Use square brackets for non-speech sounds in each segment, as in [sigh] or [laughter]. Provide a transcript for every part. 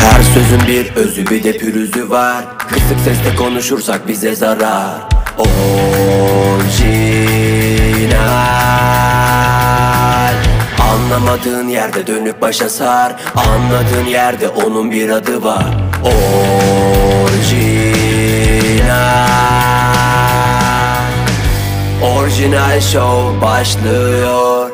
Her sözün bir özü bir de pürüzü var Kısık sesle konuşursak bize zarar Orijinal Anlamadığın yerde dönüp başa sar Anladığın yerde onun bir adı var Orijinal Orijinal Show başlıyor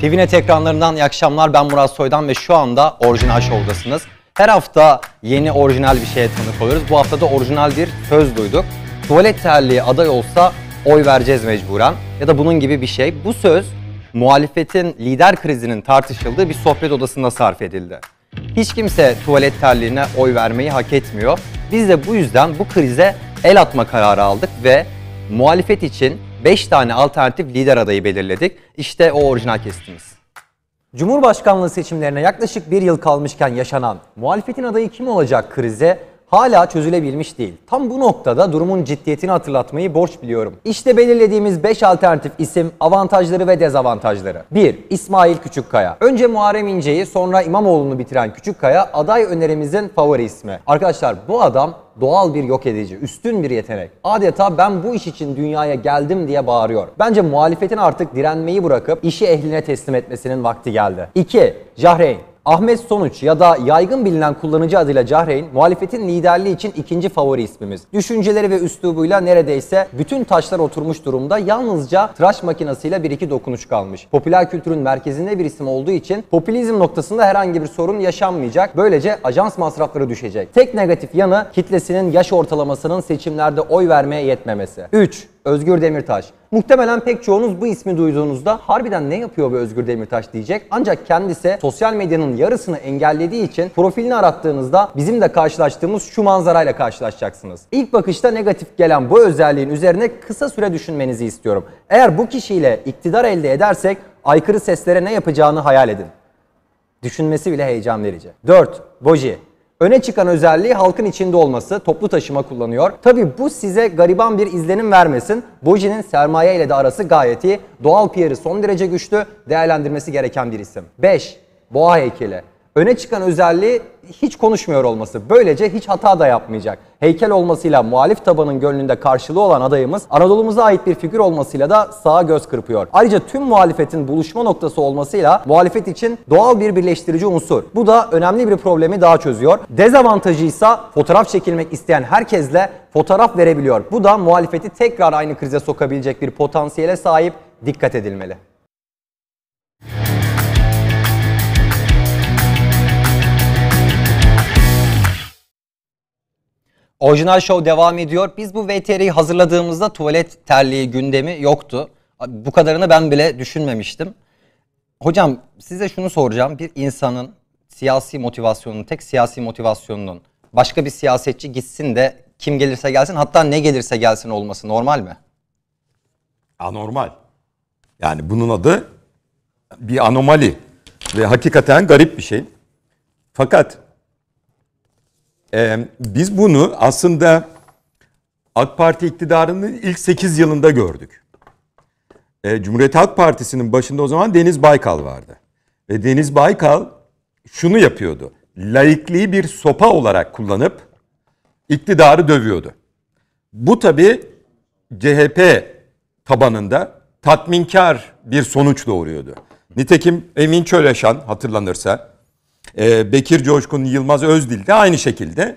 TVNet ekranlarından iyi akşamlar. Ben Murat Soydan ve şu anda Orijinal Show'dasınız. Her hafta yeni orijinal bir şeye tanık oluyoruz. Bu hafta da orijinal bir söz duyduk. Tuvalet terliği aday olsa oy vereceğiz mecburen ya da bunun gibi bir şey. Bu söz muhalefetin lider krizinin tartışıldığı bir sohbet odasında sarf edildi. Hiç kimse tuvalet terliğine oy vermeyi hak etmiyor. Biz de bu yüzden bu krize el atma kararı aldık ve muhalefet için 5 tane alternatif lider adayı belirledik. İşte o orijinal kesitimiz. Cumhurbaşkanlığı seçimlerine yaklaşık bir yıl kalmışken yaşanan muhalefetin adayı kim olacak krize hala çözülebilmiş değil. Tam bu noktada durumun ciddiyetini hatırlatmayı borç biliyorum. İşte belirlediğimiz 5 alternatif isim, avantajları ve dezavantajları. 1. İsmail Küçükkaya. Önce Muharrem İnce'yi sonra İmamoğlu'nu bitiren Küçükkaya aday önerimizin favori ismi. Arkadaşlar bu adam doğal bir yok edici, üstün bir yetenek. Adeta ben bu iş için dünyaya geldim diye bağırıyor. Bence muhalefetin artık direnmeyi bırakıp işi ehline teslim etmesinin vakti geldi. 2. Jahreyn. Ahmet Sonuç ya da yaygın bilinen kullanıcı adıyla Cahreyn, muhalefetin liderliği için ikinci favori ismimiz. Düşünceleri ve üslubuyla neredeyse bütün taşlar oturmuş durumda yalnızca tıraş makinesiyle bir iki dokunuş kalmış. Popüler kültürün merkezinde bir isim olduğu için popülizm noktasında herhangi bir sorun yaşanmayacak. Böylece ajans masrafları düşecek. Tek negatif yanı kitlesinin yaş ortalamasının seçimlerde oy vermeye yetmemesi. 3. Özgür Demirtaş. Muhtemelen pek çoğunuz bu ismi duyduğunuzda harbiden ne yapıyor bu Özgür Demirtaş diyecek. Ancak kendisi sosyal medyanın yarısını engellediği için profilini arattığınızda bizim de karşılaştığımız şu manzarayla karşılaşacaksınız. İlk bakışta negatif gelen bu özelliğin üzerine kısa süre düşünmenizi istiyorum. Eğer bu kişiyle iktidar elde edersek aykırı seslere ne yapacağını hayal edin. Düşünmesi bile heyecan verici. 4. Boji Öne çıkan özelliği halkın içinde olması, toplu taşıma kullanıyor. Tabi bu size gariban bir izlenim vermesin. Boji'nin sermaye ile de arası gayet iyi. Doğal piyeri son derece güçlü, değerlendirmesi gereken bir isim. 5. Boğa heykeli öne çıkan özelliği hiç konuşmuyor olması. Böylece hiç hata da yapmayacak. Heykel olmasıyla muhalif tabanın gönlünde karşılığı olan adayımız Anadolu'muza ait bir figür olmasıyla da sağa göz kırpıyor. Ayrıca tüm muhalefetin buluşma noktası olmasıyla muhalefet için doğal bir birleştirici unsur. Bu da önemli bir problemi daha çözüyor. Dezavantajı ise fotoğraf çekilmek isteyen herkesle fotoğraf verebiliyor. Bu da muhalefeti tekrar aynı krize sokabilecek bir potansiyele sahip dikkat edilmeli. Orijinal Show devam ediyor. Biz bu VTR'yi hazırladığımızda tuvalet terliği gündemi yoktu. Bu kadarını ben bile düşünmemiştim. Hocam size şunu soracağım. Bir insanın siyasi motivasyonunun, tek siyasi motivasyonunun başka bir siyasetçi gitsin de kim gelirse gelsin hatta ne gelirse gelsin olması normal mi? Anormal. Yani bunun adı bir anomali ve hakikaten garip bir şey. Fakat ee, biz bunu aslında AK Parti iktidarının ilk 8 yılında gördük. Ee, Cumhuriyet Halk Partisi'nin başında o zaman Deniz Baykal vardı. Ve Deniz Baykal şunu yapıyordu. Laikliği bir sopa olarak kullanıp iktidarı dövüyordu. Bu tabi CHP tabanında tatminkar bir sonuç doğuruyordu. Nitekim Emin Çöleşan hatırlanırsa ee, Bekir Coşkun Yılmaz Özdil de aynı şekilde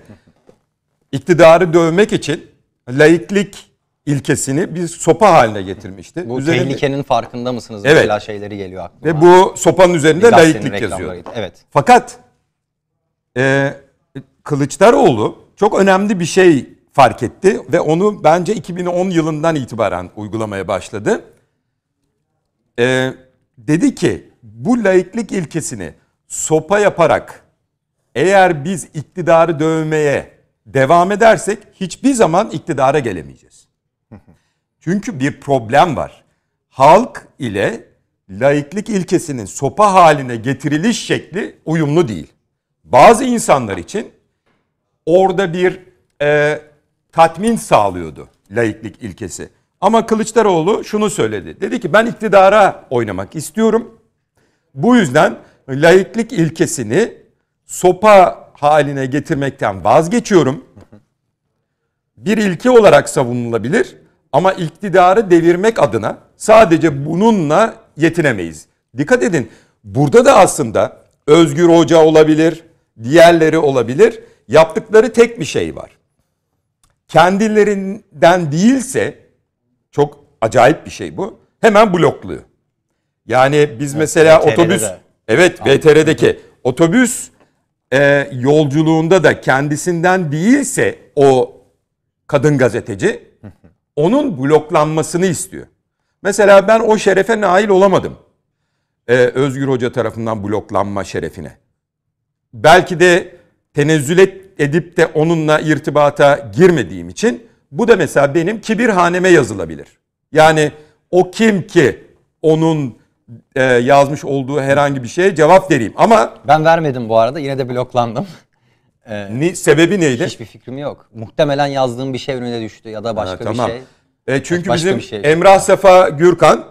iktidarı dövmek için laiklik ilkesini bir sopa haline getirmişti. Bu Üzerinde, tehlikenin farkında mısınız? Evet. Mesela şeyleri geliyor aklıma. Ve bu sopanın üzerinde laiklik yazıyor. Evet. Fakat e, Kılıçdaroğlu çok önemli bir şey fark etti ve onu bence 2010 yılından itibaren uygulamaya başladı. E, dedi ki bu laiklik ilkesini sopa yaparak eğer biz iktidarı dövmeye devam edersek hiçbir zaman iktidara gelemeyeceğiz. Çünkü bir problem var. Halk ile laiklik ilkesinin sopa haline getiriliş şekli uyumlu değil. Bazı insanlar için orada bir e, tatmin sağlıyordu laiklik ilkesi. Ama Kılıçdaroğlu şunu söyledi. Dedi ki ben iktidara oynamak istiyorum. Bu yüzden laiklik ilkesini sopa haline getirmekten vazgeçiyorum. Bir ilke olarak savunulabilir ama iktidarı devirmek adına sadece bununla yetinemeyiz. Dikkat edin burada da aslında Özgür Hoca olabilir, diğerleri olabilir. Yaptıkları tek bir şey var. Kendilerinden değilse çok acayip bir şey bu. Hemen blokluyor. Yani biz mesela evet, otobüs de. Evet VTR'deki otobüs e, yolculuğunda da kendisinden değilse o kadın gazeteci onun bloklanmasını istiyor. Mesela ben o şerefe nail olamadım. Ee, Özgür Hoca tarafından bloklanma şerefine. Belki de tenezzül edip de onunla irtibata girmediğim için bu da mesela benim haneme yazılabilir. Yani o kim ki onun e, yazmış olduğu herhangi bir şeye cevap vereyim. Ama ben vermedim bu arada. Yine de bloklandım. Ee, [laughs] ni, sebebi neydi? Hiçbir fikrim yok. Muhtemelen yazdığım bir şey önüne düştü ya da başka ha, tamam. bir şey. E, çünkü başka bizim şey. Emrah Sefa Gürkan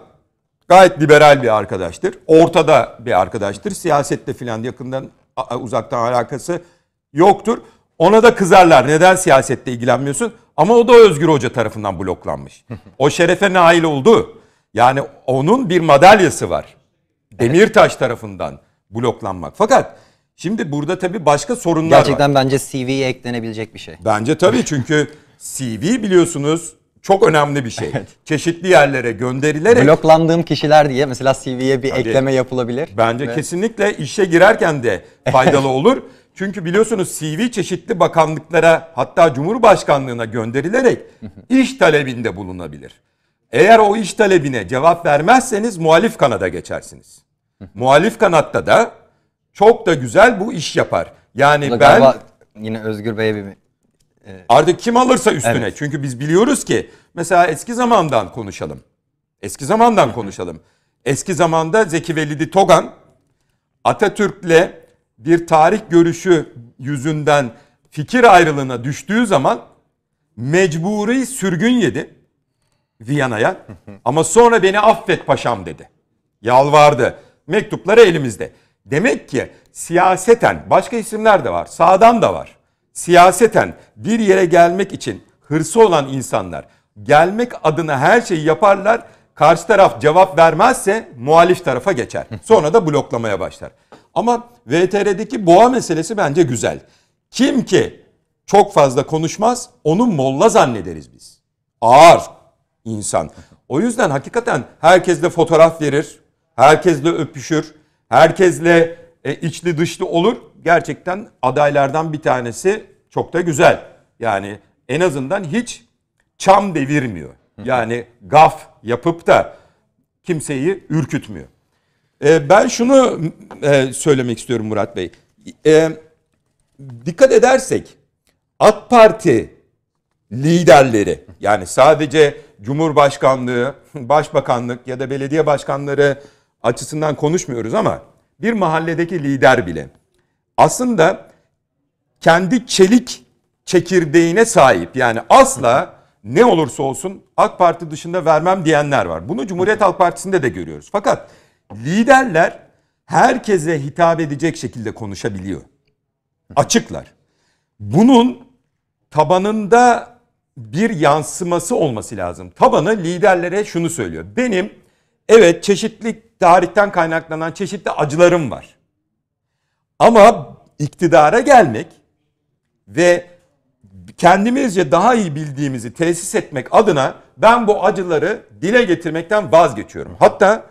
gayet liberal bir arkadaştır. Ortada bir arkadaştır. Siyasette filan yakından uzaktan alakası yoktur. Ona da kızarlar. Neden siyasette ilgilenmiyorsun? Ama o da Özgür Hoca tarafından bloklanmış. [laughs] o şerefe nail oldu. Yani onun bir madalyası var. Demirtaş tarafından bloklanmak. Fakat şimdi burada tabii başka sorunlar Gerçekten var. bence CV'ye eklenebilecek bir şey. Bence tabii çünkü CV biliyorsunuz çok önemli bir şey. Evet. Çeşitli yerlere gönderilerek... Bloklandığım kişiler diye mesela CV'ye bir Hadi. ekleme yapılabilir. Bence ve... kesinlikle işe girerken de faydalı olur. Çünkü biliyorsunuz CV çeşitli bakanlıklara hatta Cumhurbaşkanlığına gönderilerek iş talebinde bulunabilir. Eğer o iş talebine cevap vermezseniz muhalif kanada geçersiniz. Muhalif kanatta da çok da güzel bu iş yapar. Yani ben yine Özgür Bey'e bir e, artık kim alırsa üstüne. Evet. Çünkü biz biliyoruz ki mesela eski zamandan konuşalım. Eski zamandan konuşalım. Eski zamanda Zeki Velidi Togan Atatürk'le bir tarih görüşü yüzünden fikir ayrılığına düştüğü zaman mecburi sürgün yedi. Viyana'ya. Ama sonra beni affet paşam dedi. Yalvardı. Mektupları elimizde. Demek ki siyaseten başka isimler de var. Sağdan da var. Siyaseten bir yere gelmek için hırsı olan insanlar gelmek adına her şeyi yaparlar. Karşı taraf cevap vermezse muhalif tarafa geçer. Sonra da bloklamaya başlar. Ama VTR'deki boğa meselesi bence güzel. Kim ki çok fazla konuşmaz onu molla zannederiz biz. Ağır, insan. O yüzden hakikaten herkesle fotoğraf verir, herkesle öpüşür, herkesle e, içli dışlı olur. Gerçekten adaylardan bir tanesi çok da güzel. Yani en azından hiç çam devirmiyor. Yani gaf yapıp da kimseyi ürkütmüyor. E, ben şunu e, söylemek istiyorum Murat Bey. dikkat edersek AK Parti liderleri yani sadece Cumhurbaşkanlığı, [laughs] başbakanlık ya da belediye başkanları açısından konuşmuyoruz ama bir mahalledeki lider bile aslında kendi çelik çekirdeğine sahip. Yani asla ne olursa olsun AK Parti dışında vermem diyenler var. Bunu Cumhuriyet Halk Partisi'nde de görüyoruz. Fakat liderler herkese hitap edecek şekilde konuşabiliyor. Açıklar. Bunun tabanında bir yansıması olması lazım. Tabanı liderlere şunu söylüyor. Benim evet çeşitli tarihten kaynaklanan çeşitli acılarım var. Ama iktidara gelmek ve kendimizce daha iyi bildiğimizi tesis etmek adına ben bu acıları dile getirmekten vazgeçiyorum. Hatta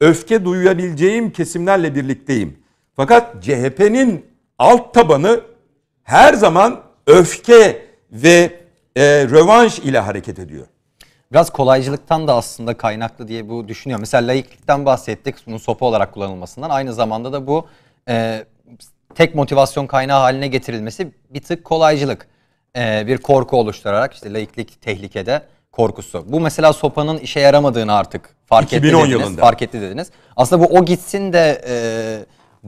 öfke duyabileceğim kesimlerle birlikteyim. Fakat CHP'nin alt tabanı her zaman öfke ve e, rövanş ile hareket ediyor. Biraz kolaycılıktan da aslında kaynaklı diye bu düşünüyor. Mesela layıklıktan bahsettik bunun sopa olarak kullanılmasından. Aynı zamanda da bu e, tek motivasyon kaynağı haline getirilmesi bir tık kolaycılık. E, bir korku oluşturarak işte layıklık tehlikede korkusu. Bu mesela sopanın işe yaramadığını artık fark etti dediniz. Yılında. Fark etti dediniz. Aslında bu o gitsin de e,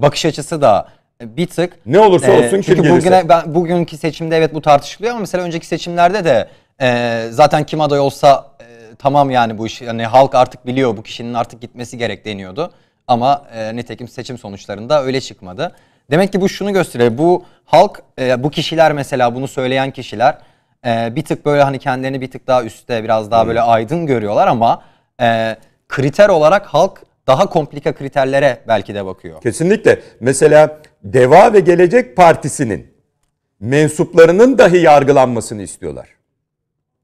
bakış açısı da bir tık. Ne olursa ee, olsun e, çünkü kim bugüne, ben, bugünkü seçimde evet bu tartışılıyor ama mesela önceki seçimlerde de e, zaten kim aday olsa e, tamam yani bu iş yani halk artık biliyor bu kişinin artık gitmesi gerek deniyordu. Ama e, nitekim seçim sonuçlarında öyle çıkmadı. Demek ki bu şunu gösteriyor. Bu halk e, bu kişiler mesela bunu söyleyen kişiler e, bir tık böyle hani kendilerini bir tık daha üstte biraz daha böyle hmm. aydın görüyorlar ama e, kriter olarak halk daha komplika kriterlere belki de bakıyor. Kesinlikle. Mesela Deva ve Gelecek Partisi'nin mensuplarının dahi yargılanmasını istiyorlar.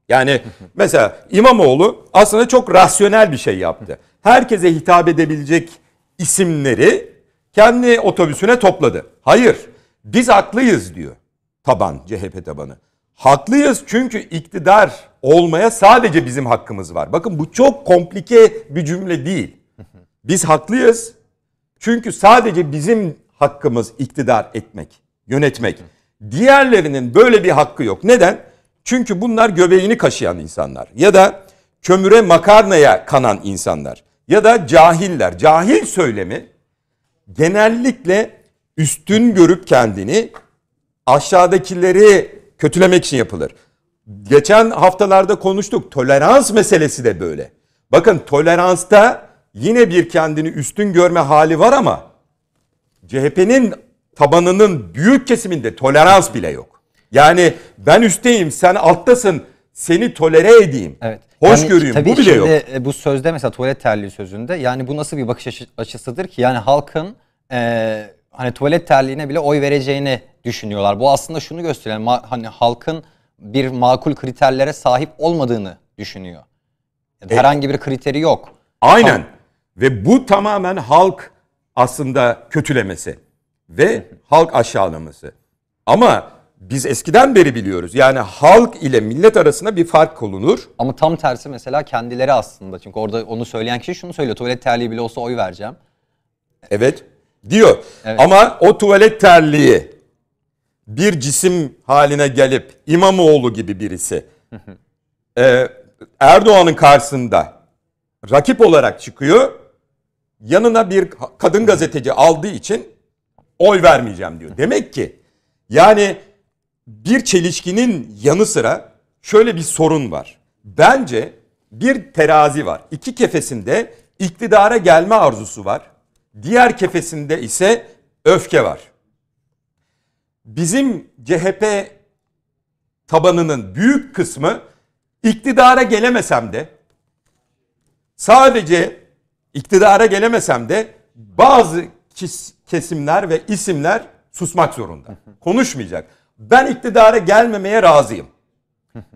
Yani [laughs] mesela İmamoğlu aslında çok rasyonel bir şey yaptı. Herkese hitap edebilecek isimleri kendi otobüsüne topladı. Hayır, biz haklıyız diyor taban, CHP tabanı. Haklıyız çünkü iktidar olmaya sadece bizim hakkımız var. Bakın bu çok komplike bir cümle değil. [laughs] Biz haklıyız çünkü sadece bizim hakkımız iktidar etmek, yönetmek. Diğerlerinin böyle bir hakkı yok. Neden? Çünkü bunlar göbeğini kaşıyan insanlar ya da kömüre makarnaya kanan insanlar ya da cahiller. Cahil söylemi genellikle üstün görüp kendini aşağıdakileri kötülemek için yapılır. Geçen haftalarda konuştuk. Tolerans meselesi de böyle. Bakın toleransta yine bir kendini üstün görme hali var ama CHP'nin tabanının büyük kesiminde tolerans bile yok. Yani ben üsteyim, sen alttasın seni tolere edeyim. Evet. Hoş yani, göreyim tabii bu bile yok. E, bu sözde mesela tuvalet terliği sözünde yani bu nasıl bir bakış açısıdır ki yani halkın e, hani tuvalet terliğine bile oy vereceğini düşünüyorlar. Bu aslında şunu gösteriyor, ma, hani halkın bir makul kriterlere sahip olmadığını düşünüyor. Yani e, herhangi bir kriteri yok. Aynen. Halk, Ve bu tamamen halk aslında kötülemesi ve halk aşağılaması. Ama biz eskiden beri biliyoruz. Yani halk ile millet arasında bir fark konulur. Ama tam tersi mesela kendileri aslında. Çünkü orada onu söyleyen kişi şunu söylüyor. Tuvalet terliği bile olsa oy vereceğim. Evet diyor. Evet. Ama o tuvalet terliği bir cisim haline gelip İmamoğlu gibi birisi e, Erdoğan'ın karşısında rakip olarak çıkıyor yanına bir kadın gazeteci aldığı için oy vermeyeceğim diyor. Demek ki yani bir çelişkinin yanı sıra şöyle bir sorun var. Bence bir terazi var. İki kefesinde iktidara gelme arzusu var. Diğer kefesinde ise öfke var. Bizim CHP tabanının büyük kısmı iktidara gelemesem de sadece iktidara gelemesem de bazı kesimler ve isimler susmak zorunda. Konuşmayacak. Ben iktidara gelmemeye razıyım.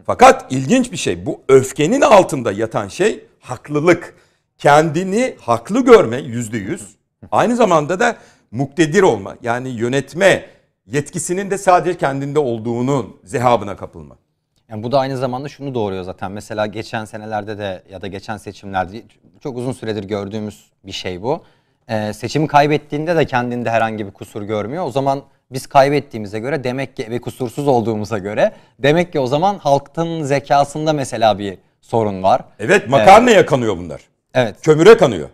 Fakat ilginç bir şey bu öfkenin altında yatan şey haklılık. Kendini haklı görme yüzde yüz. Aynı zamanda da muktedir olma yani yönetme yetkisinin de sadece kendinde olduğunun zehabına kapılma. Yani bu da aynı zamanda şunu doğuruyor zaten. Mesela geçen senelerde de ya da geçen seçimlerde çok uzun süredir gördüğümüz bir şey bu. Ee, seçimi kaybettiğinde de kendinde herhangi bir kusur görmüyor. O zaman biz kaybettiğimize göre demek ki ve kusursuz olduğumuza göre demek ki o zaman halkın zekasında mesela bir sorun var. Evet makarnaya ee, kanıyor bunlar. Evet. Kömüre kanıyor.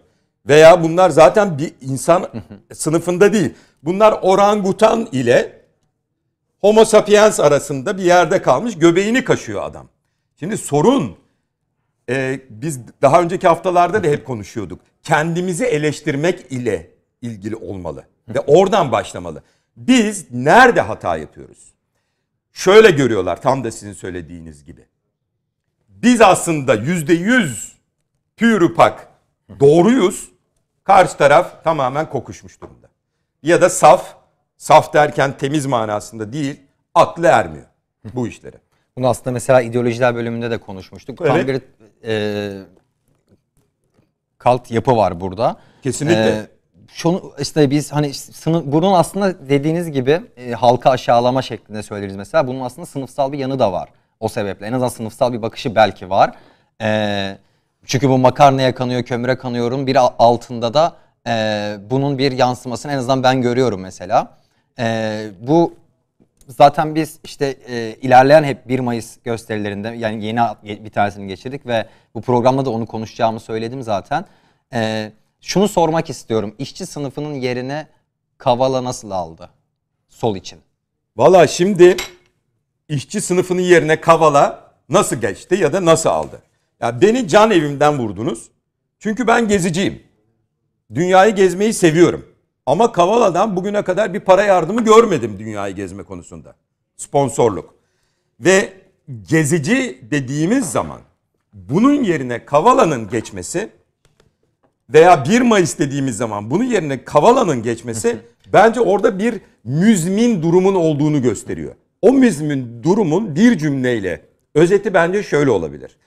Veya bunlar zaten bir insan sınıfında değil. Bunlar orangutan ile Homo sapiens arasında bir yerde kalmış göbeğini kaşıyor adam. Şimdi sorun e, biz daha önceki haftalarda da hep konuşuyorduk. Kendimizi eleştirmek ile ilgili olmalı ve oradan başlamalı. Biz nerede hata yapıyoruz? Şöyle görüyorlar tam da sizin söylediğiniz gibi. Biz aslında yüzde yüz pürüpak doğruyuz. Karşı taraf tamamen kokuşmuş durumda. Ya da saf saf derken temiz manasında değil aklı ermiyor bu işlere. Bunu aslında mesela ideolojiler bölümünde de konuşmuştuk. Evet. Tam bir e, kalt yapı var burada. Kesinlikle. E, şunu işte biz hani sınıf, bunun aslında dediğiniz gibi e, halka aşağılama şeklinde söyleriz mesela. Bunun aslında sınıfsal bir yanı da var. O sebeple en azından sınıfsal bir bakışı belki var. E, çünkü bu makarnaya kanıyor, kömüre kanıyorum. Bir altında da e, bunun bir yansımasını en azından ben görüyorum mesela. E, bu zaten biz işte e, ilerleyen hep 1 Mayıs gösterilerinde yani yeni bir tanesini geçirdik ve bu programda da onu konuşacağımı söyledim zaten. E, şunu sormak istiyorum. İşçi sınıfının yerine Kavala nasıl aldı sol için? Valla şimdi işçi sınıfının yerine Kavala nasıl geçti ya da nasıl aldı? Ya beni can evimden vurdunuz. Çünkü ben geziciyim. Dünyayı gezmeyi seviyorum. Ama Kavala'dan bugüne kadar bir para yardımı görmedim dünyayı gezme konusunda. Sponsorluk. Ve gezici dediğimiz zaman bunun yerine Kavala'nın geçmesi veya 1 Mayıs dediğimiz zaman bunun yerine Kavala'nın geçmesi [laughs] bence orada bir müzmin durumun olduğunu gösteriyor. O müzmin durumun bir cümleyle özeti bence şöyle olabilir.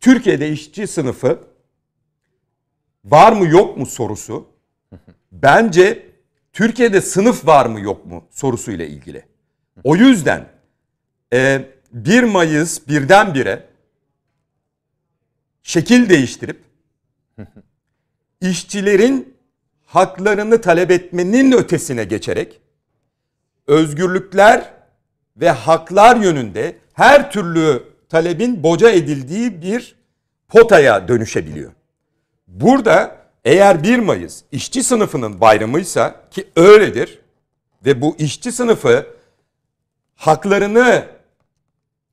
Türkiye'de işçi sınıfı var mı yok mu sorusu [laughs] bence Türkiye'de sınıf var mı yok mu sorusuyla ilgili. O yüzden e, 1 Mayıs birdenbire şekil değiştirip işçilerin haklarını talep etmenin ötesine geçerek özgürlükler ve haklar yönünde her türlü talebin boca edildiği bir potaya dönüşebiliyor. Burada eğer 1 Mayıs işçi sınıfının bayramıysa ki öyledir ve bu işçi sınıfı haklarını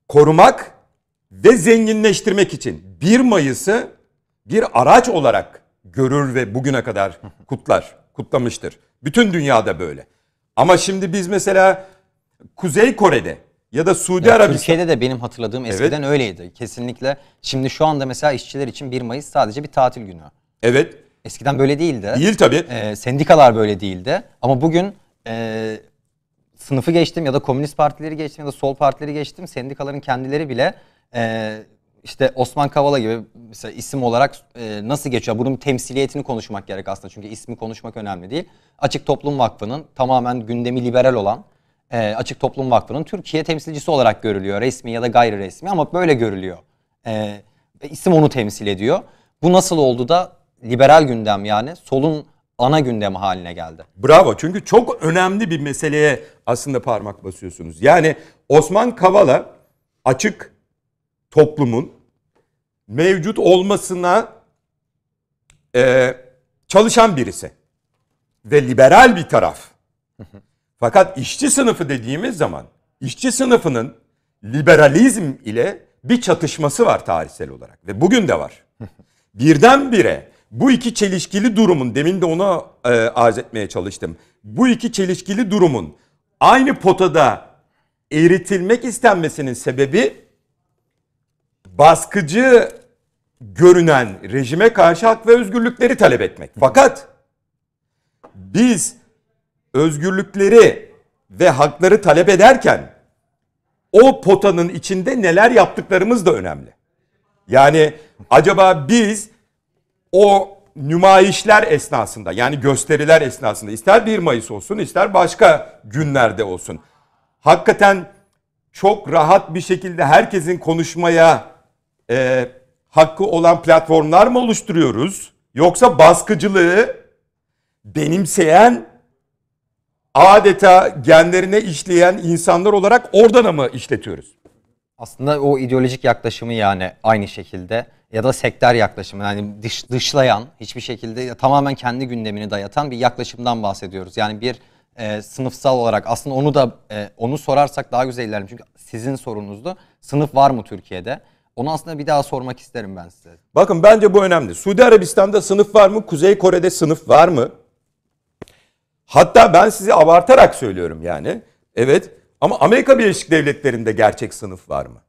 korumak ve zenginleştirmek için 1 Mayıs'ı bir araç olarak görür ve bugüne kadar kutlar, kutlamıştır. Bütün dünyada böyle. Ama şimdi biz mesela Kuzey Kore'de ya da Suudi ya Arabistan. Türkiye'de de benim hatırladığım eskiden evet. öyleydi. Kesinlikle. Şimdi şu anda mesela işçiler için 1 Mayıs sadece bir tatil günü. Evet. Eskiden böyle değildi. Değil tabii. E, sendikalar böyle değildi. Ama bugün e, sınıfı geçtim ya da komünist partileri geçtim ya da sol partileri geçtim. Sendikaların kendileri bile e, işte Osman Kavala gibi mesela isim olarak e, nasıl geçiyor? Bunun temsiliyetini konuşmak gerek aslında. Çünkü ismi konuşmak önemli değil. Açık Toplum Vakfı'nın tamamen gündemi liberal olan e, Açık Toplum Vakfı'nın Türkiye temsilcisi olarak görülüyor. Resmi ya da gayri resmi ama böyle görülüyor. E, isim onu temsil ediyor. Bu nasıl oldu da liberal gündem yani solun ana gündemi haline geldi. Bravo çünkü çok önemli bir meseleye aslında parmak basıyorsunuz. Yani Osman Kavala açık toplumun mevcut olmasına e, çalışan birisi ve liberal bir taraf. [laughs] Fakat işçi sınıfı dediğimiz zaman işçi sınıfının liberalizm ile bir çatışması var tarihsel olarak ve bugün de var. Birdenbire [laughs] Bu iki çelişkili durumun demin de ona e, arz etmeye çalıştım. Bu iki çelişkili durumun aynı potada eritilmek istenmesinin sebebi baskıcı görünen rejime karşı hak ve özgürlükleri talep etmek. Fakat biz özgürlükleri ve hakları talep ederken o potanın içinde neler yaptıklarımız da önemli. Yani acaba biz o nümayişler esnasında yani gösteriler esnasında ister 1 Mayıs olsun ister başka günlerde olsun. Hakikaten çok rahat bir şekilde herkesin konuşmaya e, hakkı olan platformlar mı oluşturuyoruz? Yoksa baskıcılığı benimseyen adeta genlerine işleyen insanlar olarak oradan mı işletiyoruz? aslında o ideolojik yaklaşımı yani aynı şekilde ya da sektör yaklaşımı yani dış, dışlayan hiçbir şekilde tamamen kendi gündemini dayatan bir yaklaşımdan bahsediyoruz. Yani bir e, sınıfsal olarak aslında onu da e, onu sorarsak daha güzel ilerlerim. Çünkü sizin sorunuzdu. Sınıf var mı Türkiye'de? Onu aslında bir daha sormak isterim ben size. Bakın bence bu önemli. Suudi Arabistan'da sınıf var mı? Kuzey Kore'de sınıf var mı? Hatta ben sizi abartarak söylüyorum yani. Evet ama Amerika Birleşik Devletleri'nde gerçek sınıf var mı?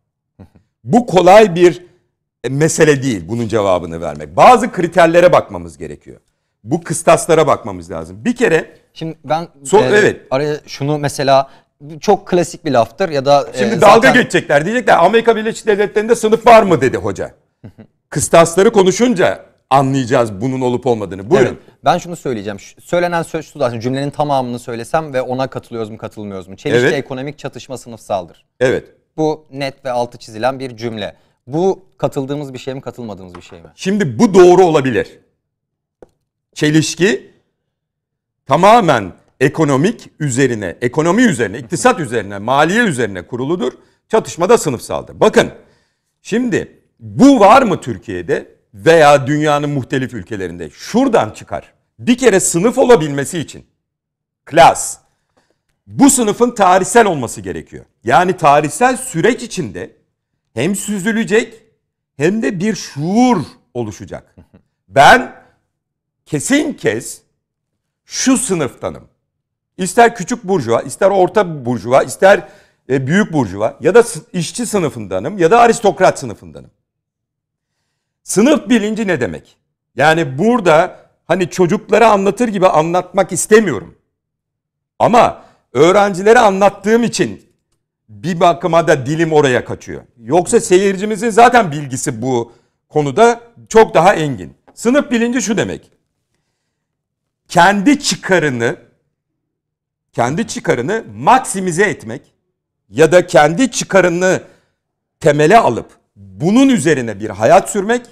Bu kolay bir e, mesele değil bunun cevabını vermek. Bazı kriterlere bakmamız gerekiyor. Bu kıstaslara bakmamız lazım. Bir kere Şimdi ben son, e, evet. araya şunu mesela çok klasik bir laftır ya da e, Şimdi e, dalga zaten... geçecekler. Diyecekler Amerika Birleşik Devletleri'nde sınıf var mı dedi hoca. Kıstasları konuşunca anlayacağız bunun olup olmadığını. Buyurun. Evet, ben şunu söyleyeceğim. Söylenen söz şu aslında cümlenin tamamını söylesem ve ona katılıyoruz mu katılmıyoruz mu? Çelişki evet. ekonomik çatışma sınıfsaldır. Evet. Bu net ve altı çizilen bir cümle. Bu katıldığımız bir şey mi katılmadığımız bir şey mi? Şimdi bu doğru olabilir. Çelişki tamamen ekonomik üzerine, ekonomi üzerine, iktisat üzerine, maliye üzerine kuruludur. Çatışma da sınıfsaldır. Bakın şimdi bu var mı Türkiye'de? veya dünyanın muhtelif ülkelerinde şuradan çıkar. Bir kere sınıf olabilmesi için klas bu sınıfın tarihsel olması gerekiyor. Yani tarihsel süreç içinde hem süzülecek hem de bir şuur oluşacak. Ben kesin kes şu sınıftanım. İster küçük burjuva, ister orta burjuva, ister e, büyük burjuva ya da işçi sınıfındanım ya da aristokrat sınıfındanım. Sınıf bilinci ne demek? Yani burada hani çocuklara anlatır gibi anlatmak istemiyorum. Ama öğrencilere anlattığım için bir bakıma da dilim oraya kaçıyor. Yoksa seyircimizin zaten bilgisi bu konuda çok daha engin. Sınıf bilinci şu demek. Kendi çıkarını kendi çıkarını maksimize etmek ya da kendi çıkarını temele alıp bunun üzerine bir hayat sürmek,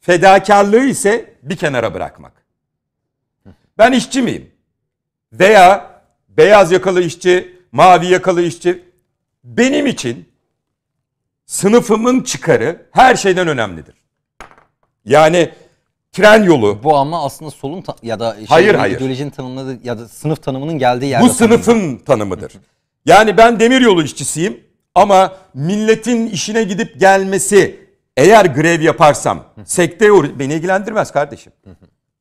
fedakarlığı ise bir kenara bırakmak. Ben işçi miyim? Veya beyaz yakalı işçi, mavi yakalı işçi benim için sınıfımın çıkarı her şeyden önemlidir. Yani tren yolu. Bu ama aslında solun ya da şey, hayır, hayır. ideolojinin tanımladığı ya da sınıf tanımının geldiği yer. Bu sınıfın tanımıdır. Yani ben demiryolu işçisiyim. Ama milletin işine gidip gelmesi eğer grev yaparsam sekteye uğru beni ilgilendirmez kardeşim.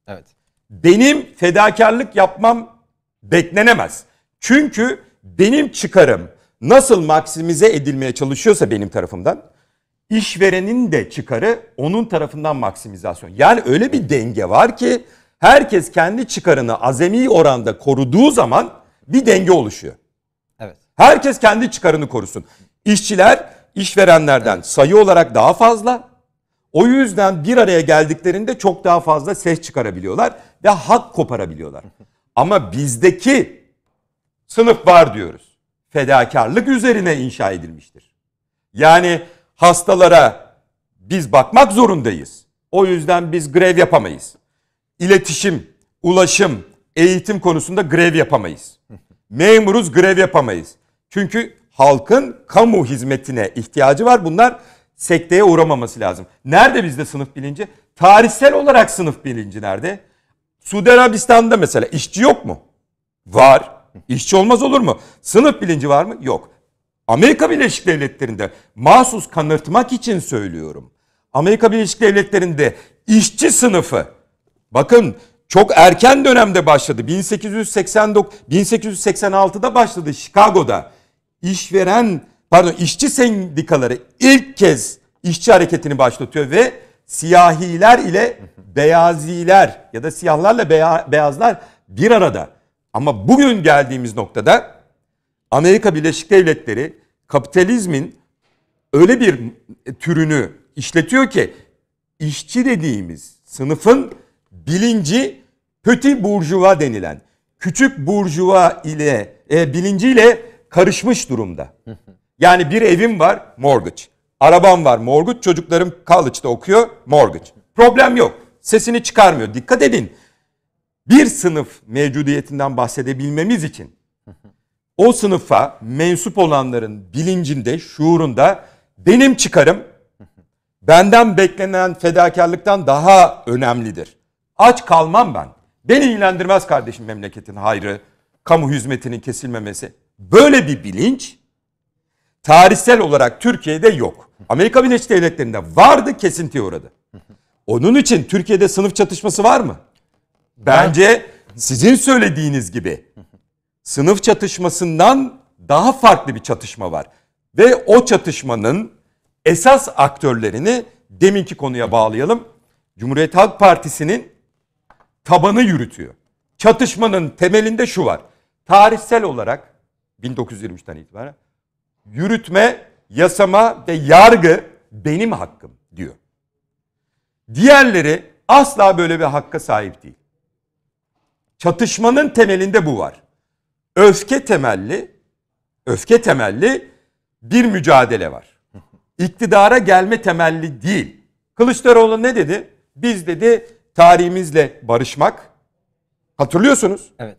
evet. Benim fedakarlık yapmam beklenemez. Çünkü benim çıkarım nasıl maksimize edilmeye çalışıyorsa benim tarafımdan işverenin de çıkarı onun tarafından maksimizasyon. Yani öyle bir denge var ki herkes kendi çıkarını azami oranda koruduğu zaman bir denge oluşuyor. Herkes kendi çıkarını korusun. İşçiler işverenlerden sayı olarak daha fazla. O yüzden bir araya geldiklerinde çok daha fazla ses çıkarabiliyorlar ve hak koparabiliyorlar. [laughs] Ama bizdeki sınıf var diyoruz. Fedakarlık üzerine inşa edilmiştir. Yani hastalara biz bakmak zorundayız. O yüzden biz grev yapamayız. İletişim, ulaşım, eğitim konusunda grev yapamayız. [laughs] Memuruz grev yapamayız. Çünkü halkın kamu hizmetine ihtiyacı var. Bunlar sekteye uğramaması lazım. Nerede bizde sınıf bilinci? Tarihsel olarak sınıf bilinci nerede? Suudi Arabistan'da mesela işçi yok mu? Var. İşçi olmaz olur mu? Sınıf bilinci var mı? Yok. Amerika Birleşik Devletleri'nde mahsus kanırtmak için söylüyorum. Amerika Birleşik Devletleri'nde işçi sınıfı bakın çok erken dönemde başladı. 1889 1886'da başladı Chicago'da işveren pardon işçi sendikaları ilk kez işçi hareketini başlatıyor ve siyahiler ile beyaziler ya da siyahlarla beyazlar bir arada. Ama bugün geldiğimiz noktada Amerika Birleşik Devletleri kapitalizmin öyle bir türünü işletiyor ki işçi dediğimiz sınıfın bilinci petit burjuva denilen küçük burjuva ile e, bilinciyle karışmış durumda. Yani bir evim var mortgage. Arabam var mortgage. Çocuklarım college'da okuyor mortgage. Problem yok. Sesini çıkarmıyor. Dikkat edin. Bir sınıf mevcudiyetinden bahsedebilmemiz için o sınıfa mensup olanların bilincinde, şuurunda benim çıkarım benden beklenen fedakarlıktan daha önemlidir. Aç kalmam ben. Beni ilgilendirmez kardeşim memleketin hayrı, kamu hizmetinin kesilmemesi. Böyle bir bilinç tarihsel olarak Türkiye'de yok. Amerika Birleşik Devletleri'nde vardı kesintiye uğradı. Onun için Türkiye'de sınıf çatışması var mı? Bence sizin söylediğiniz gibi sınıf çatışmasından daha farklı bir çatışma var. Ve o çatışmanın esas aktörlerini deminki konuya bağlayalım. Cumhuriyet Halk Partisi'nin tabanı yürütüyor. Çatışmanın temelinde şu var. Tarihsel olarak 1923'ten itibaren yürütme, yasama ve yargı benim hakkım diyor. Diğerleri asla böyle bir hakka sahip değil. Çatışmanın temelinde bu var. Öfke temelli, öfke temelli bir mücadele var. İktidara gelme temelli değil. Kılıçdaroğlu ne dedi? Biz dedi tarihimizle barışmak. Hatırlıyorsunuz. Evet.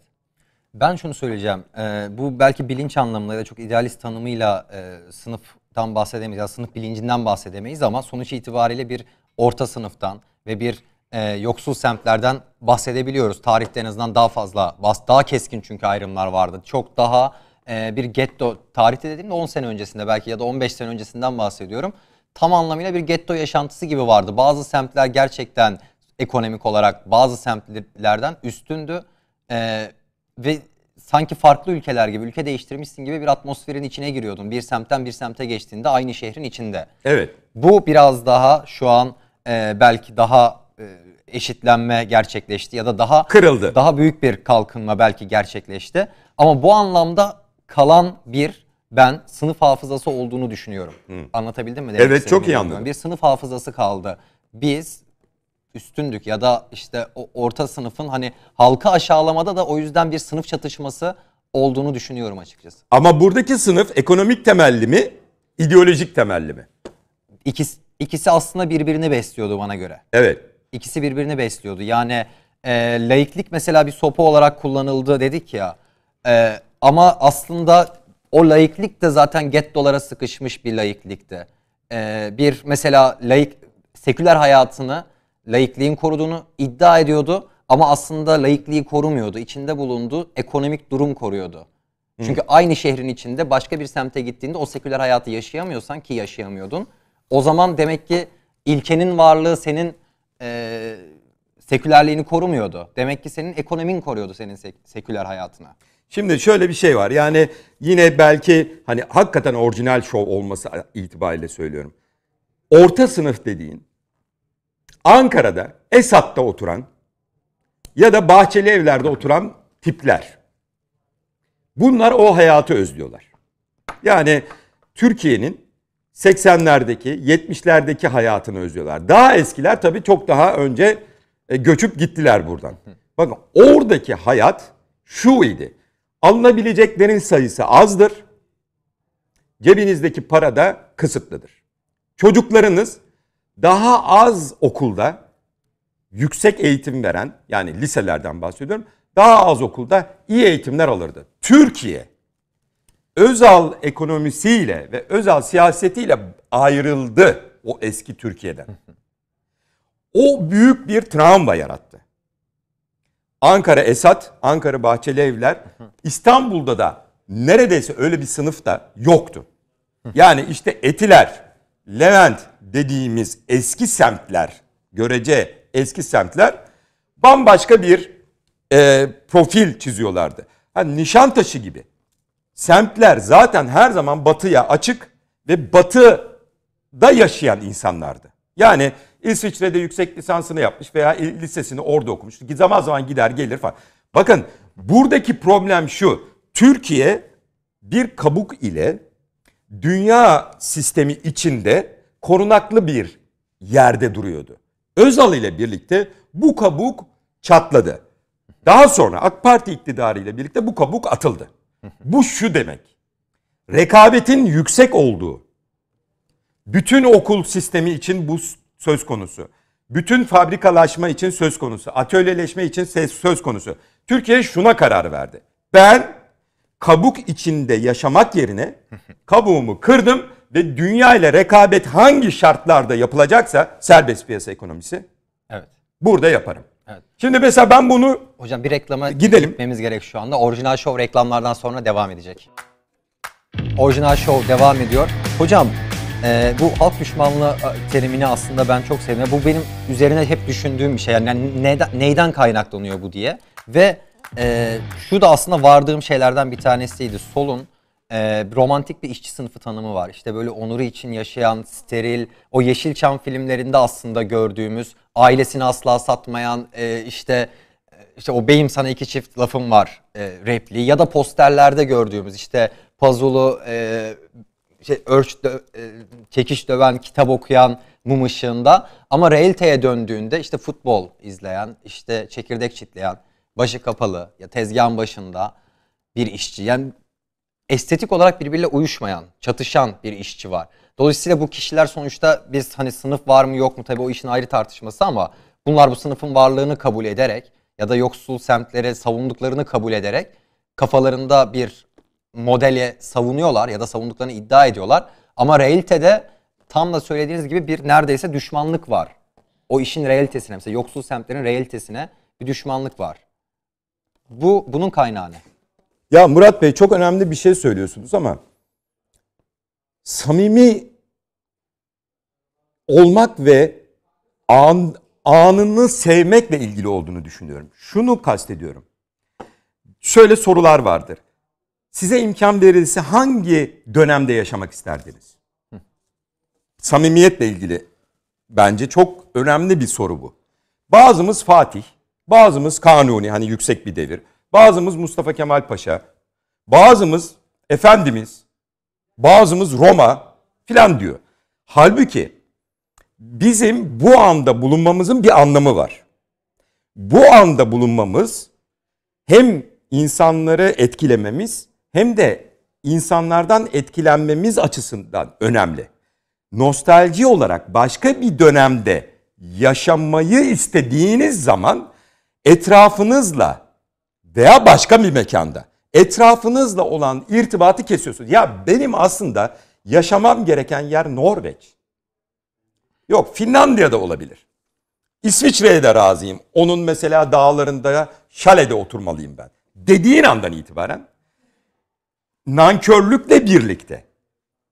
Ben şunu söyleyeceğim. Ee, bu belki bilinç anlamında da çok idealist tanımıyla e, sınıftan bahsedemeyiz. Yani sınıf bilincinden bahsedemeyiz ama sonuç itibariyle bir orta sınıftan ve bir e, yoksul semtlerden bahsedebiliyoruz. Tarihte en azından daha fazla, daha keskin çünkü ayrımlar vardı. Çok daha e, bir getto, tarihte dediğimde 10 sene öncesinde belki ya da 15 sene öncesinden bahsediyorum. Tam anlamıyla bir getto yaşantısı gibi vardı. Bazı semtler gerçekten ekonomik olarak bazı semtlerden üstündü. E, ve sanki farklı ülkeler gibi ülke değiştirmişsin gibi bir atmosferin içine giriyordun. Bir semtten bir semte geçtiğinde aynı şehrin içinde. Evet. Bu biraz daha şu an e, belki daha e, eşitlenme gerçekleşti ya da daha kırıldı. Daha büyük bir kalkınma belki gerçekleşti. Ama bu anlamda kalan bir ben sınıf hafızası olduğunu düşünüyorum. Hı. Anlatabildim mi? Demek evet çok iyi anladım. Bir sınıf hafızası kaldı. Biz üstündük ya da işte o orta sınıfın hani halka aşağılamada da o yüzden bir sınıf çatışması olduğunu düşünüyorum açıkçası. Ama buradaki sınıf ekonomik temelli mi, ideolojik temelli mi? İkisi, ikisi aslında birbirini besliyordu bana göre. Evet. İkisi birbirini besliyordu. Yani e, laiklik mesela bir sopa olarak kullanıldı dedik ya. E, ama aslında o laiklik de zaten get dolara sıkışmış bir laiklikti. E, bir mesela laik, seküler hayatını laikliğin koruduğunu iddia ediyordu ama aslında laikliği korumuyordu. İçinde bulunduğu ekonomik durum koruyordu. Çünkü Hı. aynı şehrin içinde başka bir semte gittiğinde o seküler hayatı yaşayamıyorsan ki yaşayamıyordun. O zaman demek ki ilkenin varlığı senin e, sekülerliğini korumuyordu. Demek ki senin ekonomin koruyordu senin sek- seküler hayatına Şimdi şöyle bir şey var. Yani yine belki hani hakikaten orijinal şov olması itibariyle söylüyorum. Orta sınıf dediğin Ankara'da Esat'ta oturan ya da bahçeli evlerde oturan tipler. Bunlar o hayatı özlüyorlar. Yani Türkiye'nin 80'lerdeki, 70'lerdeki hayatını özlüyorlar. Daha eskiler tabii çok daha önce e, göçüp gittiler buradan. Bakın oradaki hayat şu idi. Alınabileceklerin sayısı azdır. Cebinizdeki para da kısıtlıdır. Çocuklarınız daha az okulda yüksek eğitim veren yani liselerden bahsediyorum daha az okulda iyi eğitimler alırdı. Türkiye özel ekonomisiyle ve özel siyasetiyle ayrıldı o eski Türkiye'den. O büyük bir travma yarattı. Ankara Esat, Ankara Bahçeli Evler, İstanbul'da da neredeyse öyle bir sınıf da yoktu. Yani işte Etiler, Levent, dediğimiz eski semtler, görece eski semtler bambaşka bir e, profil çiziyorlardı. Hani Nişantaşı gibi semtler zaten her zaman batıya açık ve batıda yaşayan insanlardı. Yani İsviçre'de yüksek lisansını yapmış veya lisesini orada okumuş. Zaman zaman gider gelir falan. Bakın buradaki problem şu. Türkiye bir kabuk ile dünya sistemi içinde korunaklı bir yerde duruyordu. Özal ile birlikte bu kabuk çatladı. Daha sonra AK Parti iktidarı ile birlikte bu kabuk atıldı. Bu şu demek. Rekabetin yüksek olduğu bütün okul sistemi için bu söz konusu. Bütün fabrikalaşma için söz konusu. Atölyeleşme için söz konusu. Türkiye şuna karar verdi. Ben kabuk içinde yaşamak yerine kabuğumu kırdım ve dünya ile rekabet hangi şartlarda yapılacaksa serbest piyasa ekonomisi. Evet. Burada yaparım. Evet. Şimdi mesela ben bunu... Hocam bir reklama gidelim. gitmemiz gerek şu anda. Orijinal Show reklamlardan sonra devam edecek. Orijinal Show devam ediyor. Hocam e, bu halk düşmanlığı e, terimini aslında ben çok sevdim. Bu benim üzerine hep düşündüğüm bir şey. Yani neyden, neyden kaynaklanıyor bu diye. Ve e, şu da aslında vardığım şeylerden bir tanesiydi. Solun e, romantik bir işçi sınıfı tanımı var. İşte böyle onuru için yaşayan, steril, o Yeşilçam filmlerinde aslında gördüğümüz, ailesini asla satmayan, e, işte e, işte o beyim sana iki çift lafım var e, repliği ya da posterlerde gördüğümüz işte pazulu, e, şey, örç, dö, e, çekiş döven, kitap okuyan mum ışığında ama realiteye döndüğünde işte futbol izleyen, işte çekirdek çitleyen, başı kapalı ya tezgahın başında bir işçi. Yani estetik olarak birbiriyle uyuşmayan, çatışan bir işçi var. Dolayısıyla bu kişiler sonuçta biz hani sınıf var mı yok mu tabii o işin ayrı tartışması ama bunlar bu sınıfın varlığını kabul ederek ya da yoksul semtlere savunduklarını kabul ederek kafalarında bir modele savunuyorlar ya da savunduklarını iddia ediyorlar. Ama realitede tam da söylediğiniz gibi bir neredeyse düşmanlık var. O işin realitesine mesela yoksul semtlerin realitesine bir düşmanlık var. Bu bunun kaynağı ne? Ya Murat Bey çok önemli bir şey söylüyorsunuz ama samimi olmak ve an, anını sevmekle ilgili olduğunu düşünüyorum. Şunu kastediyorum. Şöyle sorular vardır. Size imkan verilse hangi dönemde yaşamak isterdiniz? Hı. Samimiyetle ilgili bence çok önemli bir soru bu. Bazımız Fatih, bazımız Kanuni hani yüksek bir devir. Bazımız Mustafa Kemal Paşa, bazımız Efendimiz, bazımız Roma filan diyor. Halbuki bizim bu anda bulunmamızın bir anlamı var. Bu anda bulunmamız hem insanları etkilememiz hem de insanlardan etkilenmemiz açısından önemli. Nostalji olarak başka bir dönemde yaşamayı istediğiniz zaman etrafınızla veya başka bir mekanda etrafınızla olan irtibatı kesiyorsunuz. Ya benim aslında yaşamam gereken yer Norveç. Yok Finlandiya'da olabilir. İsviçre'ye de razıyım. Onun mesela dağlarında şalede oturmalıyım ben. Dediğin andan itibaren nankörlükle birlikte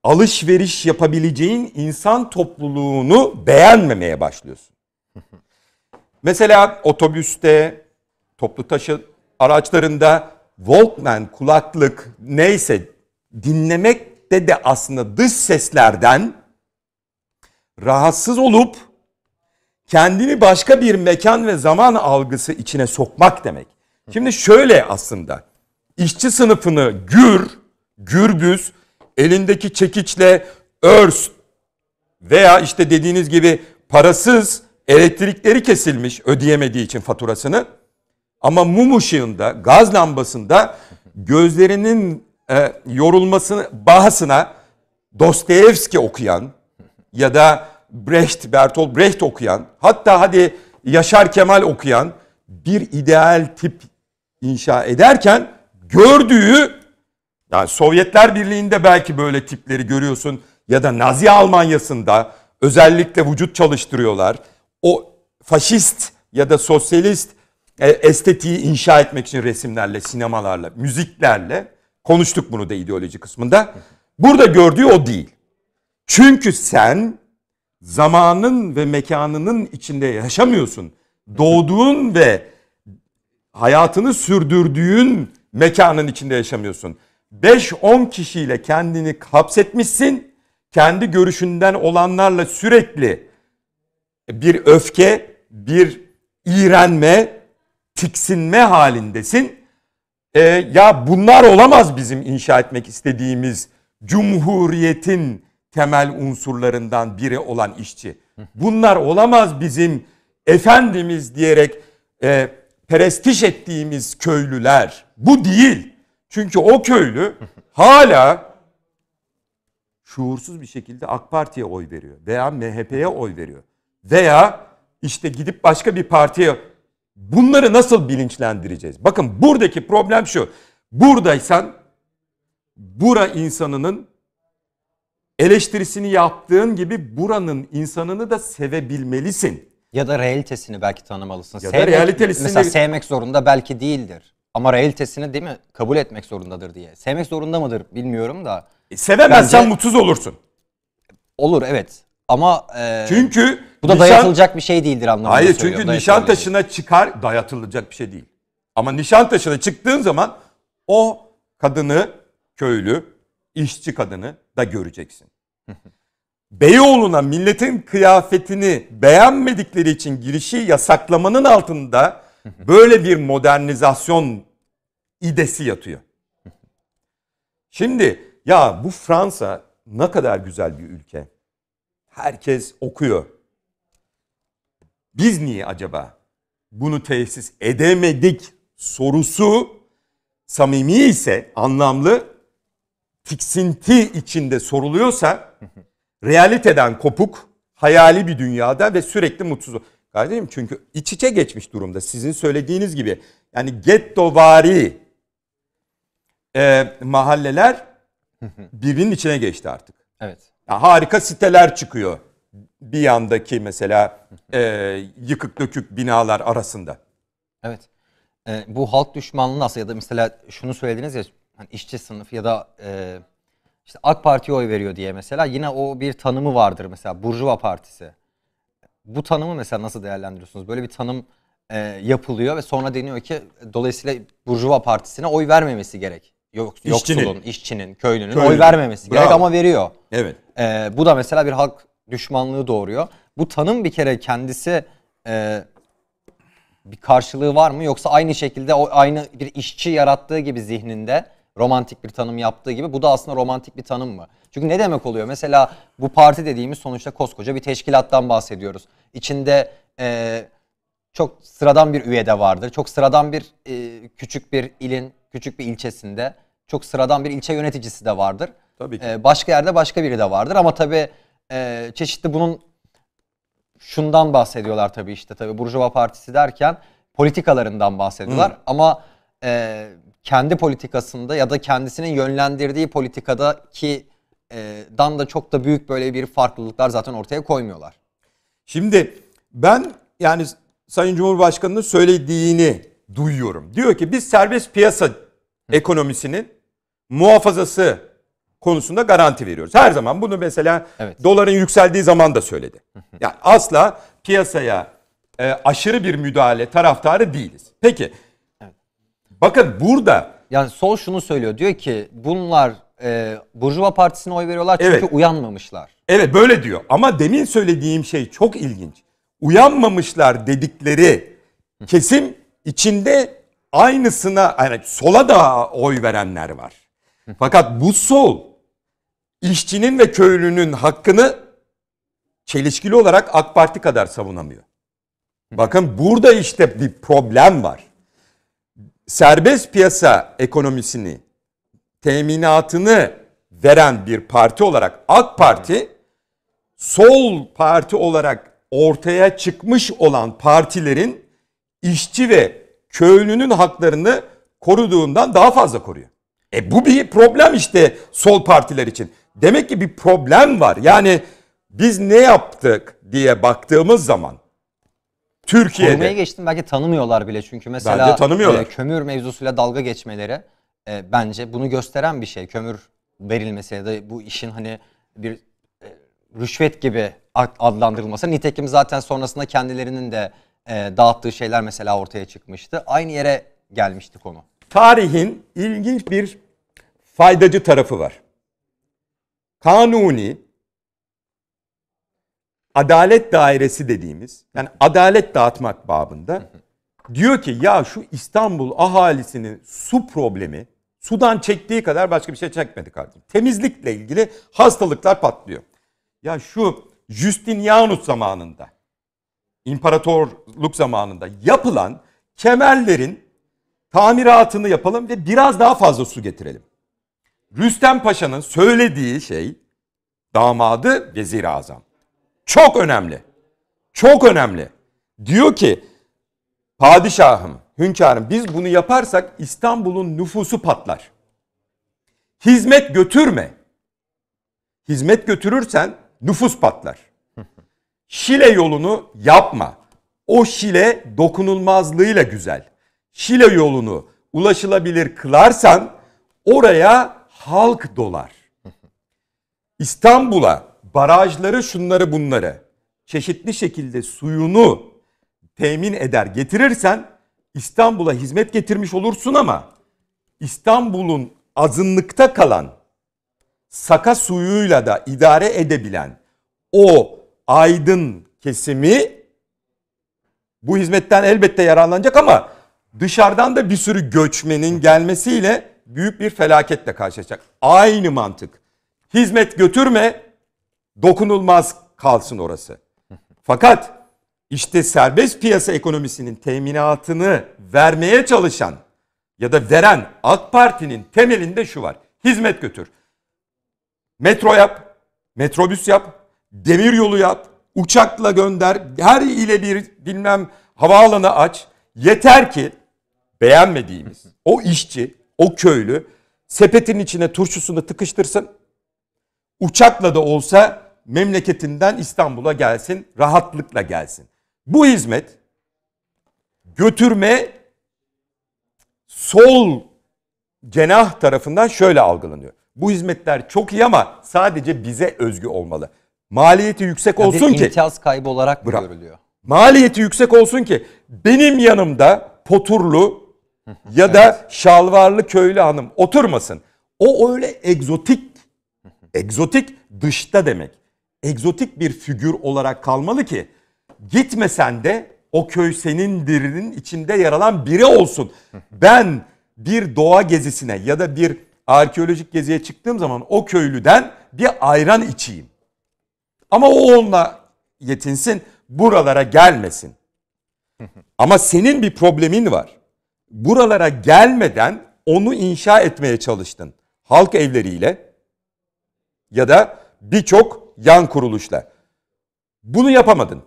alışveriş yapabileceğin insan topluluğunu beğenmemeye başlıyorsun. [laughs] mesela otobüste, toplu taşı, araçlarında Walkman, kulaklık neyse dinlemekte de aslında dış seslerden rahatsız olup kendini başka bir mekan ve zaman algısı içine sokmak demek. Şimdi şöyle aslında işçi sınıfını gür, gürbüz, elindeki çekiçle örs veya işte dediğiniz gibi parasız elektrikleri kesilmiş ödeyemediği için faturasını ama mum ışığında, gaz lambasında gözlerinin e, yorulmasını bahasına Dostoyevski okuyan ya da Brecht, Bertolt Brecht okuyan, hatta hadi Yaşar Kemal okuyan bir ideal tip inşa ederken gördüğü yani Sovyetler Birliği'nde belki böyle tipleri görüyorsun ya da Nazi Almanya'sında özellikle vücut çalıştırıyorlar. O faşist ya da sosyalist e, estetiği inşa etmek için resimlerle, sinemalarla, müziklerle konuştuk bunu da ideoloji kısmında. Burada gördüğü o değil. Çünkü sen zamanın ve mekanının içinde yaşamıyorsun. Doğduğun ve hayatını sürdürdüğün mekanın içinde yaşamıyorsun. 5-10 kişiyle kendini kapsetmişsin, Kendi görüşünden olanlarla sürekli bir öfke, bir iğrenme, tiksinme halindesin. E, ya bunlar olamaz bizim inşa etmek istediğimiz cumhuriyetin temel unsurlarından biri olan işçi. Bunlar olamaz bizim efendimiz diyerek e, perestiş ettiğimiz köylüler. Bu değil. Çünkü o köylü hala şuursuz bir şekilde AK Parti'ye oy veriyor veya MHP'ye oy veriyor. Veya işte gidip başka bir partiye Bunları nasıl bilinçlendireceğiz? Bakın buradaki problem şu. Buradaysan bura insanının eleştirisini yaptığın gibi buranın insanını da sevebilmelisin. Ya da realitesini belki tanımalısın. Ya sevmek, da realitesini... Mesela sevmek zorunda belki değildir. Ama realitesini değil mi kabul etmek zorundadır diye. Sevmek zorunda mıdır bilmiyorum da. E, sevemezsen Bence... mutsuz olursun. Olur evet. Ama e, Çünkü bu da nişan- dayatılacak bir şey değildir anlamında Hayır çünkü nişan taşına çıkar dayatılacak bir şey değil. Ama nişan taşına çıktığın zaman o kadını köylü, işçi kadını da göreceksin. [laughs] Beyoğlu'na milletin kıyafetini beğenmedikleri için girişi yasaklamanın altında [laughs] böyle bir modernizasyon idesi yatıyor. [laughs] Şimdi ya bu Fransa ne kadar güzel bir ülke herkes okuyor. Biz niye acaba bunu tesis edemedik sorusu samimi ise anlamlı tiksinti içinde soruluyorsa realiteden kopuk hayali bir dünyada ve sürekli mutsuz. Kardeşim çünkü iç içe geçmiş durumda sizin söylediğiniz gibi. Yani gettovari e, mahalleler birbirinin içine geçti artık. Evet harika siteler çıkıyor. Bir yandaki mesela e, yıkık dökük binalar arasında. Evet. E, bu halk düşmanlığı nasıl ya da mesela şunu söylediniz ya hani işçi sınıf ya da e, işte AK Parti'ye oy veriyor diye mesela yine o bir tanımı vardır mesela Burjuva Partisi. Bu tanımı mesela nasıl değerlendiriyorsunuz? Böyle bir tanım e, yapılıyor ve sonra deniyor ki dolayısıyla Burjuva Partisi'ne oy vermemesi gerek. Yok, işçinin. yoksulun, işçinin, köylünün, köylünün. oy vermemesi Bravo. gerek ama veriyor. Evet. E, bu da mesela bir halk düşmanlığı doğuruyor. Bu tanım bir kere kendisi e, bir karşılığı var mı? Yoksa aynı şekilde o aynı bir işçi yarattığı gibi zihninde romantik bir tanım yaptığı gibi bu da aslında romantik bir tanım mı? Çünkü ne demek oluyor? Mesela bu parti dediğimiz sonuçta koskoca bir teşkilattan bahsediyoruz. İçinde e, çok sıradan bir üye de vardır. Çok sıradan bir e, küçük bir ilin, küçük bir ilçesinde çok sıradan bir ilçe yöneticisi de vardır. Tabii ki. E, başka yerde başka biri de vardır ama tabii e, çeşitli bunun şundan bahsediyorlar tabii işte tabii Burjuva Partisi derken politikalarından bahsediyorlar. Hı. Ama e, kendi politikasında ya da kendisinin yönlendirdiği politikadaki e, dan da çok da büyük böyle bir farklılıklar zaten ortaya koymuyorlar. Şimdi ben yani Sayın Cumhurbaşkanı'nın söylediğini duyuyorum. Diyor ki biz serbest piyasa ekonomisinin muhafazası konusunda garanti veriyoruz. Her zaman bunu mesela evet. doların yükseldiği zaman da söyledi. Yani asla piyasaya e, aşırı bir müdahale taraftarı değiliz. Peki evet. bakın burada... Yani Sol şunu söylüyor diyor ki bunlar e, Burjuva Partisi'ne oy veriyorlar çünkü evet. uyanmamışlar. Evet böyle diyor ama demin söylediğim şey çok ilginç. Uyanmamışlar dedikleri kesim içinde aynısına yani sola da oy verenler var. Fakat bu sol işçinin ve köylünün hakkını çelişkili olarak AK Parti kadar savunamıyor. Bakın burada işte bir problem var. Serbest piyasa ekonomisini, teminatını veren bir parti olarak AK Parti sol parti olarak ortaya çıkmış olan partilerin işçi ve köylünün haklarını koruduğundan daha fazla koruyor. E bu bir problem işte sol partiler için. Demek ki bir problem var. Yani biz ne yaptık diye baktığımız zaman Türkiye'de... Korumaya geçtim belki tanımıyorlar bile çünkü mesela tanımıyorlar. E, kömür mevzusuyla dalga geçmeleri e, bence bunu gösteren bir şey. Kömür verilmesi ya da bu işin hani bir e, rüşvet gibi adlandırılması. Nitekim zaten sonrasında kendilerinin de e, dağıttığı şeyler mesela ortaya çıkmıştı. Aynı yere gelmişti konu. Tarihin ilginç bir faydacı tarafı var. Kanuni adalet dairesi dediğimiz yani adalet dağıtmak babında diyor ki ya şu İstanbul ahalisinin su problemi sudan çektiği kadar başka bir şey çekmedi kardeşim. Temizlikle ilgili hastalıklar patlıyor. Ya şu Justinianus zamanında imparatorluk zamanında yapılan kemerlerin tamiratını yapalım ve biraz daha fazla su getirelim. Rüstem Paşa'nın söylediği şey damadı vezir Azam. Çok önemli. Çok önemli. Diyor ki padişahım, hünkârım biz bunu yaparsak İstanbul'un nüfusu patlar. Hizmet götürme. Hizmet götürürsen nüfus patlar. Şile yolunu yapma. O Şile dokunulmazlığıyla güzel. Şile yolunu ulaşılabilir kılarsan oraya halk dolar. İstanbul'a barajları şunları bunları çeşitli şekilde suyunu temin eder getirirsen İstanbul'a hizmet getirmiş olursun ama İstanbul'un azınlıkta kalan saka suyuyla da idare edebilen o aydın kesimi bu hizmetten elbette yararlanacak ama dışarıdan da bir sürü göçmenin gelmesiyle büyük bir felaketle karşılaşacak. Aynı mantık. Hizmet götürme, dokunulmaz kalsın orası. Fakat işte serbest piyasa ekonomisinin teminatını vermeye çalışan ya da veren AK Parti'nin temelinde şu var. Hizmet götür. Metro yap, metrobüs yap, demir yolu yap, uçakla gönder, her ile bir bilmem havaalanı aç. Yeter ki beğenmediğimiz o işçi o köylü sepetin içine turşusunu tıkıştırsın. Uçakla da olsa memleketinden İstanbul'a gelsin, rahatlıkla gelsin. Bu hizmet götürme sol cenah tarafından şöyle algılanıyor. Bu hizmetler çok iyi ama sadece bize özgü olmalı. Maliyeti yüksek ya olsun ki. imtiyaz kaybı olarak mı görülüyor? Maliyeti yüksek olsun ki benim yanımda poturlu [laughs] ya da şalvarlı köylü hanım oturmasın. O öyle egzotik, egzotik dışta demek. Egzotik bir figür olarak kalmalı ki gitmesen de o köy senin dirinin içinde yer alan biri olsun. [laughs] Ben bir doğa gezisine ya da bir arkeolojik geziye çıktığım zaman o köylüden bir ayran içeyim. Ama o onunla yetinsin, buralara gelmesin. [laughs] Ama senin bir problemin var buralara gelmeden onu inşa etmeye çalıştın. Halk evleriyle ya da birçok yan kuruluşla. Bunu yapamadın.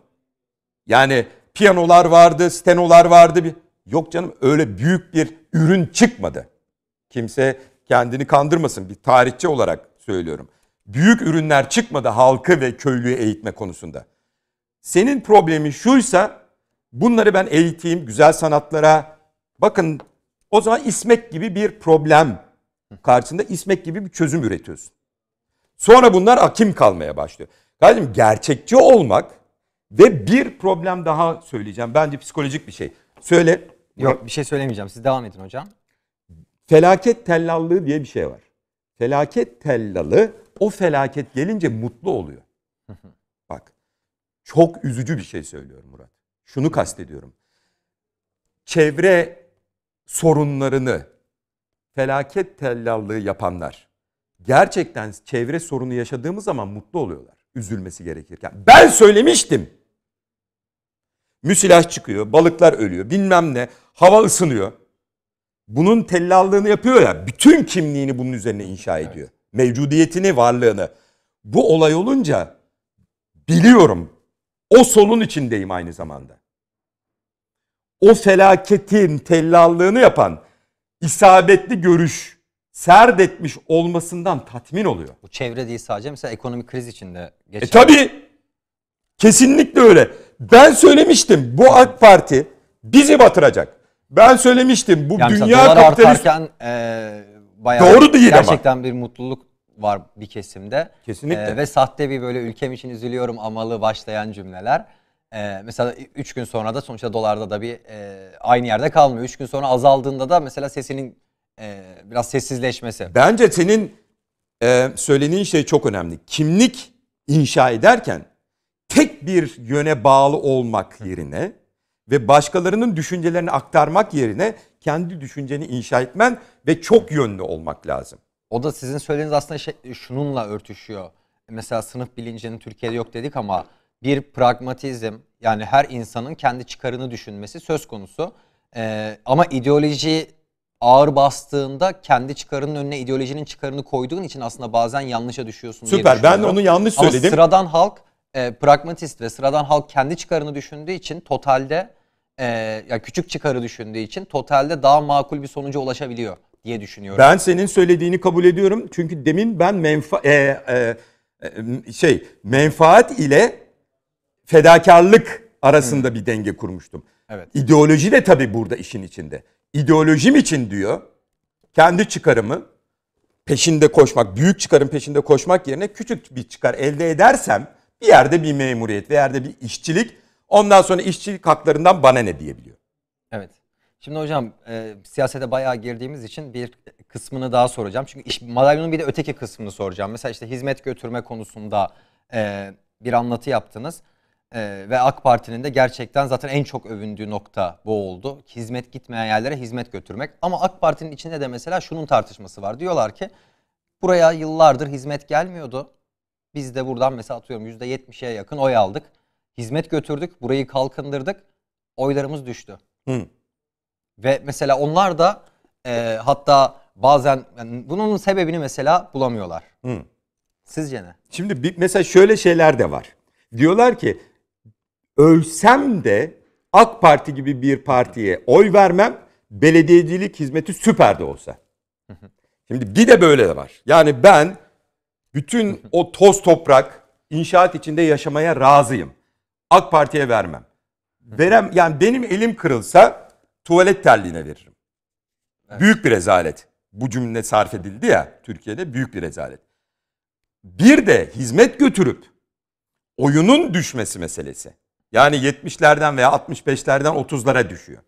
Yani piyanolar vardı, stenolar vardı. Bir... Yok canım öyle büyük bir ürün çıkmadı. Kimse kendini kandırmasın bir tarihçi olarak söylüyorum. Büyük ürünler çıkmadı halkı ve köylüyü eğitme konusunda. Senin problemi şuysa bunları ben eğiteyim, güzel sanatlara, Bakın o zaman ismek gibi bir problem karşısında ismek gibi bir çözüm üretiyorsun. Sonra bunlar akim kalmaya başlıyor. Kardeşim gerçekçi olmak ve bir problem daha söyleyeceğim. Bence psikolojik bir şey. Söyle. Yok bir şey söylemeyeceğim. Siz devam edin hocam. Felaket tellallığı diye bir şey var. Felaket tellalı o felaket gelince mutlu oluyor. Bak çok üzücü bir şey söylüyorum Murat. Şunu kastediyorum. Çevre sorunlarını felaket tellallığı yapanlar gerçekten çevre sorunu yaşadığımız zaman mutlu oluyorlar. Üzülmesi gerekirken. Ben söylemiştim. Müsilaj çıkıyor, balıklar ölüyor, bilmem ne, hava ısınıyor. Bunun tellallığını yapıyor ya, bütün kimliğini bunun üzerine inşa ediyor. Evet. Mevcudiyetini, varlığını. Bu olay olunca biliyorum o solun içindeyim aynı zamanda o felaketin tellallığını yapan isabetli görüş serdetmiş olmasından tatmin oluyor. Bu çevre değil sadece mesela ekonomik kriz içinde e, geçen. E tabi kesinlikle öyle. Ben söylemiştim bu AK Parti bizi batıracak. Ben söylemiştim bu yani dünya kapitalist... artarken e, bayağı Doğru değil gerçekten ama. bir mutluluk var bir kesimde. Kesinlikle. E, ve sahte bir böyle ülkem için üzülüyorum amalı başlayan cümleler. Ee, mesela 3 gün sonra da sonuçta dolarda da bir e, aynı yerde kalmıyor. 3 gün sonra azaldığında da mesela sesinin e, biraz sessizleşmesi. Bence senin e, söylediğin şey çok önemli. Kimlik inşa ederken tek bir yöne bağlı olmak yerine ve başkalarının düşüncelerini aktarmak yerine kendi düşünceni inşa etmen ve çok yönlü olmak lazım. O da sizin söylediğiniz aslında şey, şununla örtüşüyor. Mesela sınıf bilincinin Türkiye'de yok dedik ama bir pragmatizm yani her insanın kendi çıkarını düşünmesi söz konusu. Ee, ama ideoloji ağır bastığında kendi çıkarının önüne ideolojinin çıkarını koyduğun için aslında bazen yanlışa düşüyorsun Süper, diye ben onu yanlış söyledim. Ama sıradan halk e, pragmatist ve sıradan halk kendi çıkarını düşündüğü için totalde e, ya küçük çıkarı düşündüğü için totalde daha makul bir sonuca ulaşabiliyor diye düşünüyorum. Ben senin söylediğini kabul ediyorum. Çünkü demin ben menfa e, e, e şey menfaat ile fedakarlık arasında Hı. bir denge kurmuştum. Evet. İdeoloji de tabii burada işin içinde. İdeolojim için diyor kendi çıkarımı peşinde koşmak, büyük çıkarın peşinde koşmak yerine küçük bir çıkar elde edersem bir yerde bir memuriyet, bir yerde bir işçilik, ondan sonra işçilik haklarından bana ne diyebiliyor. Evet. Şimdi hocam e, siyasete bayağı girdiğimiz için bir kısmını daha soracağım. Çünkü iş, madalyonun bir de öteki kısmını soracağım. Mesela işte hizmet götürme konusunda e, bir anlatı yaptınız. Ee, ve AK Parti'nin de gerçekten zaten en çok övündüğü nokta bu oldu. Hizmet gitmeyen yerlere hizmet götürmek. Ama AK Parti'nin içinde de mesela şunun tartışması var. Diyorlar ki buraya yıllardır hizmet gelmiyordu. Biz de buradan mesela atıyorum %70'e yakın oy aldık. Hizmet götürdük, burayı kalkındırdık. Oylarımız düştü. Hı. Ve mesela onlar da e, hatta bazen yani bunun sebebini mesela bulamıyorlar. Hı. Sizce ne? Şimdi bir, mesela şöyle şeyler de var. Diyorlar ki ölsem de AK Parti gibi bir partiye oy vermem belediyecilik hizmeti süper de olsa. Şimdi bir de böyle de var. Yani ben bütün o toz toprak inşaat içinde yaşamaya razıyım. AK Parti'ye vermem. Verem yani benim elim kırılsa tuvalet terliğine veririm. Büyük bir rezalet. Bu cümle sarf edildi ya Türkiye'de büyük bir rezalet. Bir de hizmet götürüp oyunun düşmesi meselesi. Yani 70'lerden veya 65'lerden 30'lara düşüyor.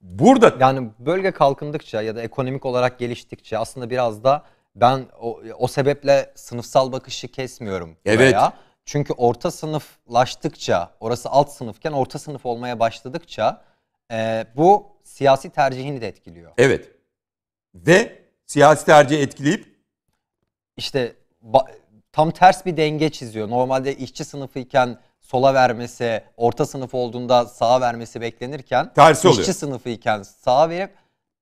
Burada yani bölge kalkındıkça ya da ekonomik olarak geliştikçe aslında biraz da ben o, o sebeple sınıfsal bakışı kesmiyorum. Buraya. Evet. Çünkü orta sınıflaştıkça, orası alt sınıfken orta sınıf olmaya başladıkça e, bu siyasi tercihini de etkiliyor. Evet. Ve siyasi tercihi etkileyip işte tam ters bir denge çiziyor. Normalde işçi sınıfı iken sola vermesi, orta sınıf olduğunda sağa vermesi beklenirken Tersi oluyor. işçi sınıfı iken sağa verip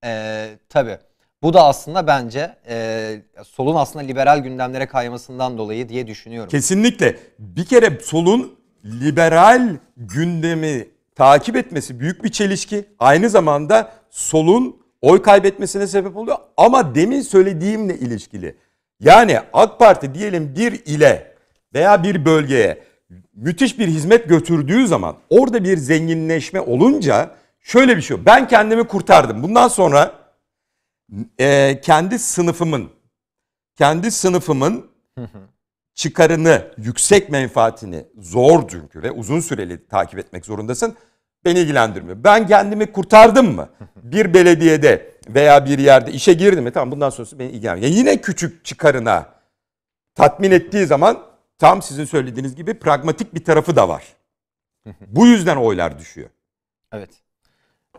e, tabii bu da aslında bence e, solun aslında liberal gündemlere kaymasından dolayı diye düşünüyorum. Kesinlikle. Bir kere solun liberal gündemi takip etmesi büyük bir çelişki. Aynı zamanda solun oy kaybetmesine sebep oluyor ama demin söylediğimle ilişkili. Yani AK Parti diyelim bir ile veya bir bölgeye müthiş bir hizmet götürdüğü zaman orada bir zenginleşme olunca şöyle bir şey yok. Ben kendimi kurtardım. Bundan sonra e, kendi sınıfımın kendi sınıfımın çıkarını, yüksek menfaatini zor çünkü ve uzun süreli takip etmek zorundasın. Beni ilgilendirmiyor. Ben kendimi kurtardım mı? Bir belediyede veya bir yerde işe girdim mi? Tamam bundan sonrası beni ilgilendirmiyor. Yani yine küçük çıkarına tatmin ettiği zaman tam sizin söylediğiniz gibi pragmatik bir tarafı da var. [laughs] Bu yüzden oylar düşüyor. Evet.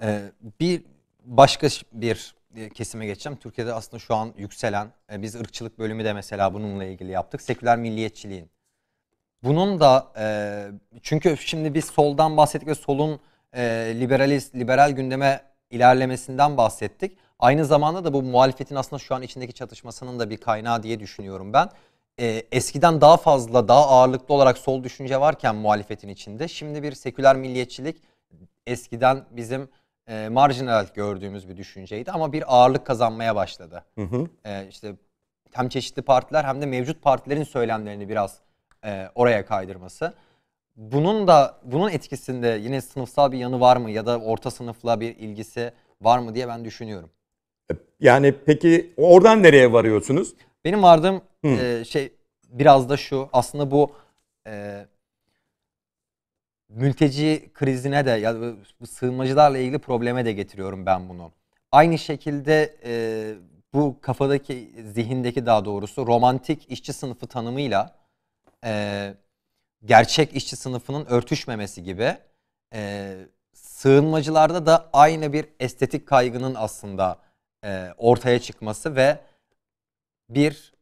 Ee, bir başka bir e, kesime geçeceğim. Türkiye'de aslında şu an yükselen, e, biz ırkçılık bölümü de mesela bununla ilgili yaptık. Seküler milliyetçiliğin. Bunun da e, çünkü şimdi biz soldan bahsettik ve solun e, liberalist, liberal gündeme ilerlemesinden bahsettik. Aynı zamanda da bu muhalefetin aslında şu an içindeki çatışmasının da bir kaynağı diye düşünüyorum ben e, eskiden daha fazla, daha ağırlıklı olarak sol düşünce varken muhalefetin içinde şimdi bir seküler milliyetçilik eskiden bizim e, marjinal gördüğümüz bir düşünceydi ama bir ağırlık kazanmaya başladı. Hı hı. E, işte hem çeşitli partiler hem de mevcut partilerin söylemlerini biraz e, oraya kaydırması. Bunun da bunun etkisinde yine sınıfsal bir yanı var mı ya da orta sınıfla bir ilgisi var mı diye ben düşünüyorum. E, yani peki oradan nereye varıyorsunuz? Benim vardığım e, şey biraz da şu. Aslında bu e, mülteci krizine de ya bu sığınmacılarla ilgili probleme de getiriyorum ben bunu. Aynı şekilde e, bu kafadaki zihindeki daha doğrusu romantik işçi sınıfı tanımıyla e, gerçek işçi sınıfının örtüşmemesi gibi e, sığınmacılarda da aynı bir estetik kaygının aslında e, ortaya çıkması ve bir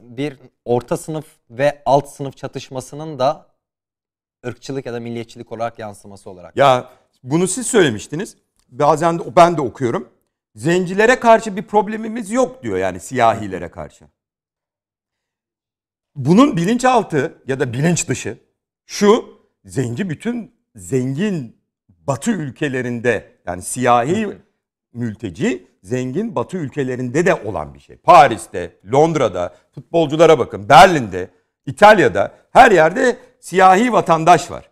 bir orta sınıf ve alt sınıf çatışmasının da ırkçılık ya da milliyetçilik olarak yansıması olarak. Ya bunu siz söylemiştiniz. Bazen de, ben de okuyorum. Zencilere karşı bir problemimiz yok diyor yani siyahilere karşı. Bunun bilinçaltı ya da bilinç dışı şu zenci bütün zengin batı ülkelerinde yani siyahi mülteci zengin batı ülkelerinde de olan bir şey. Paris'te, Londra'da, futbolculara bakın, Berlin'de, İtalya'da her yerde siyahi vatandaş var.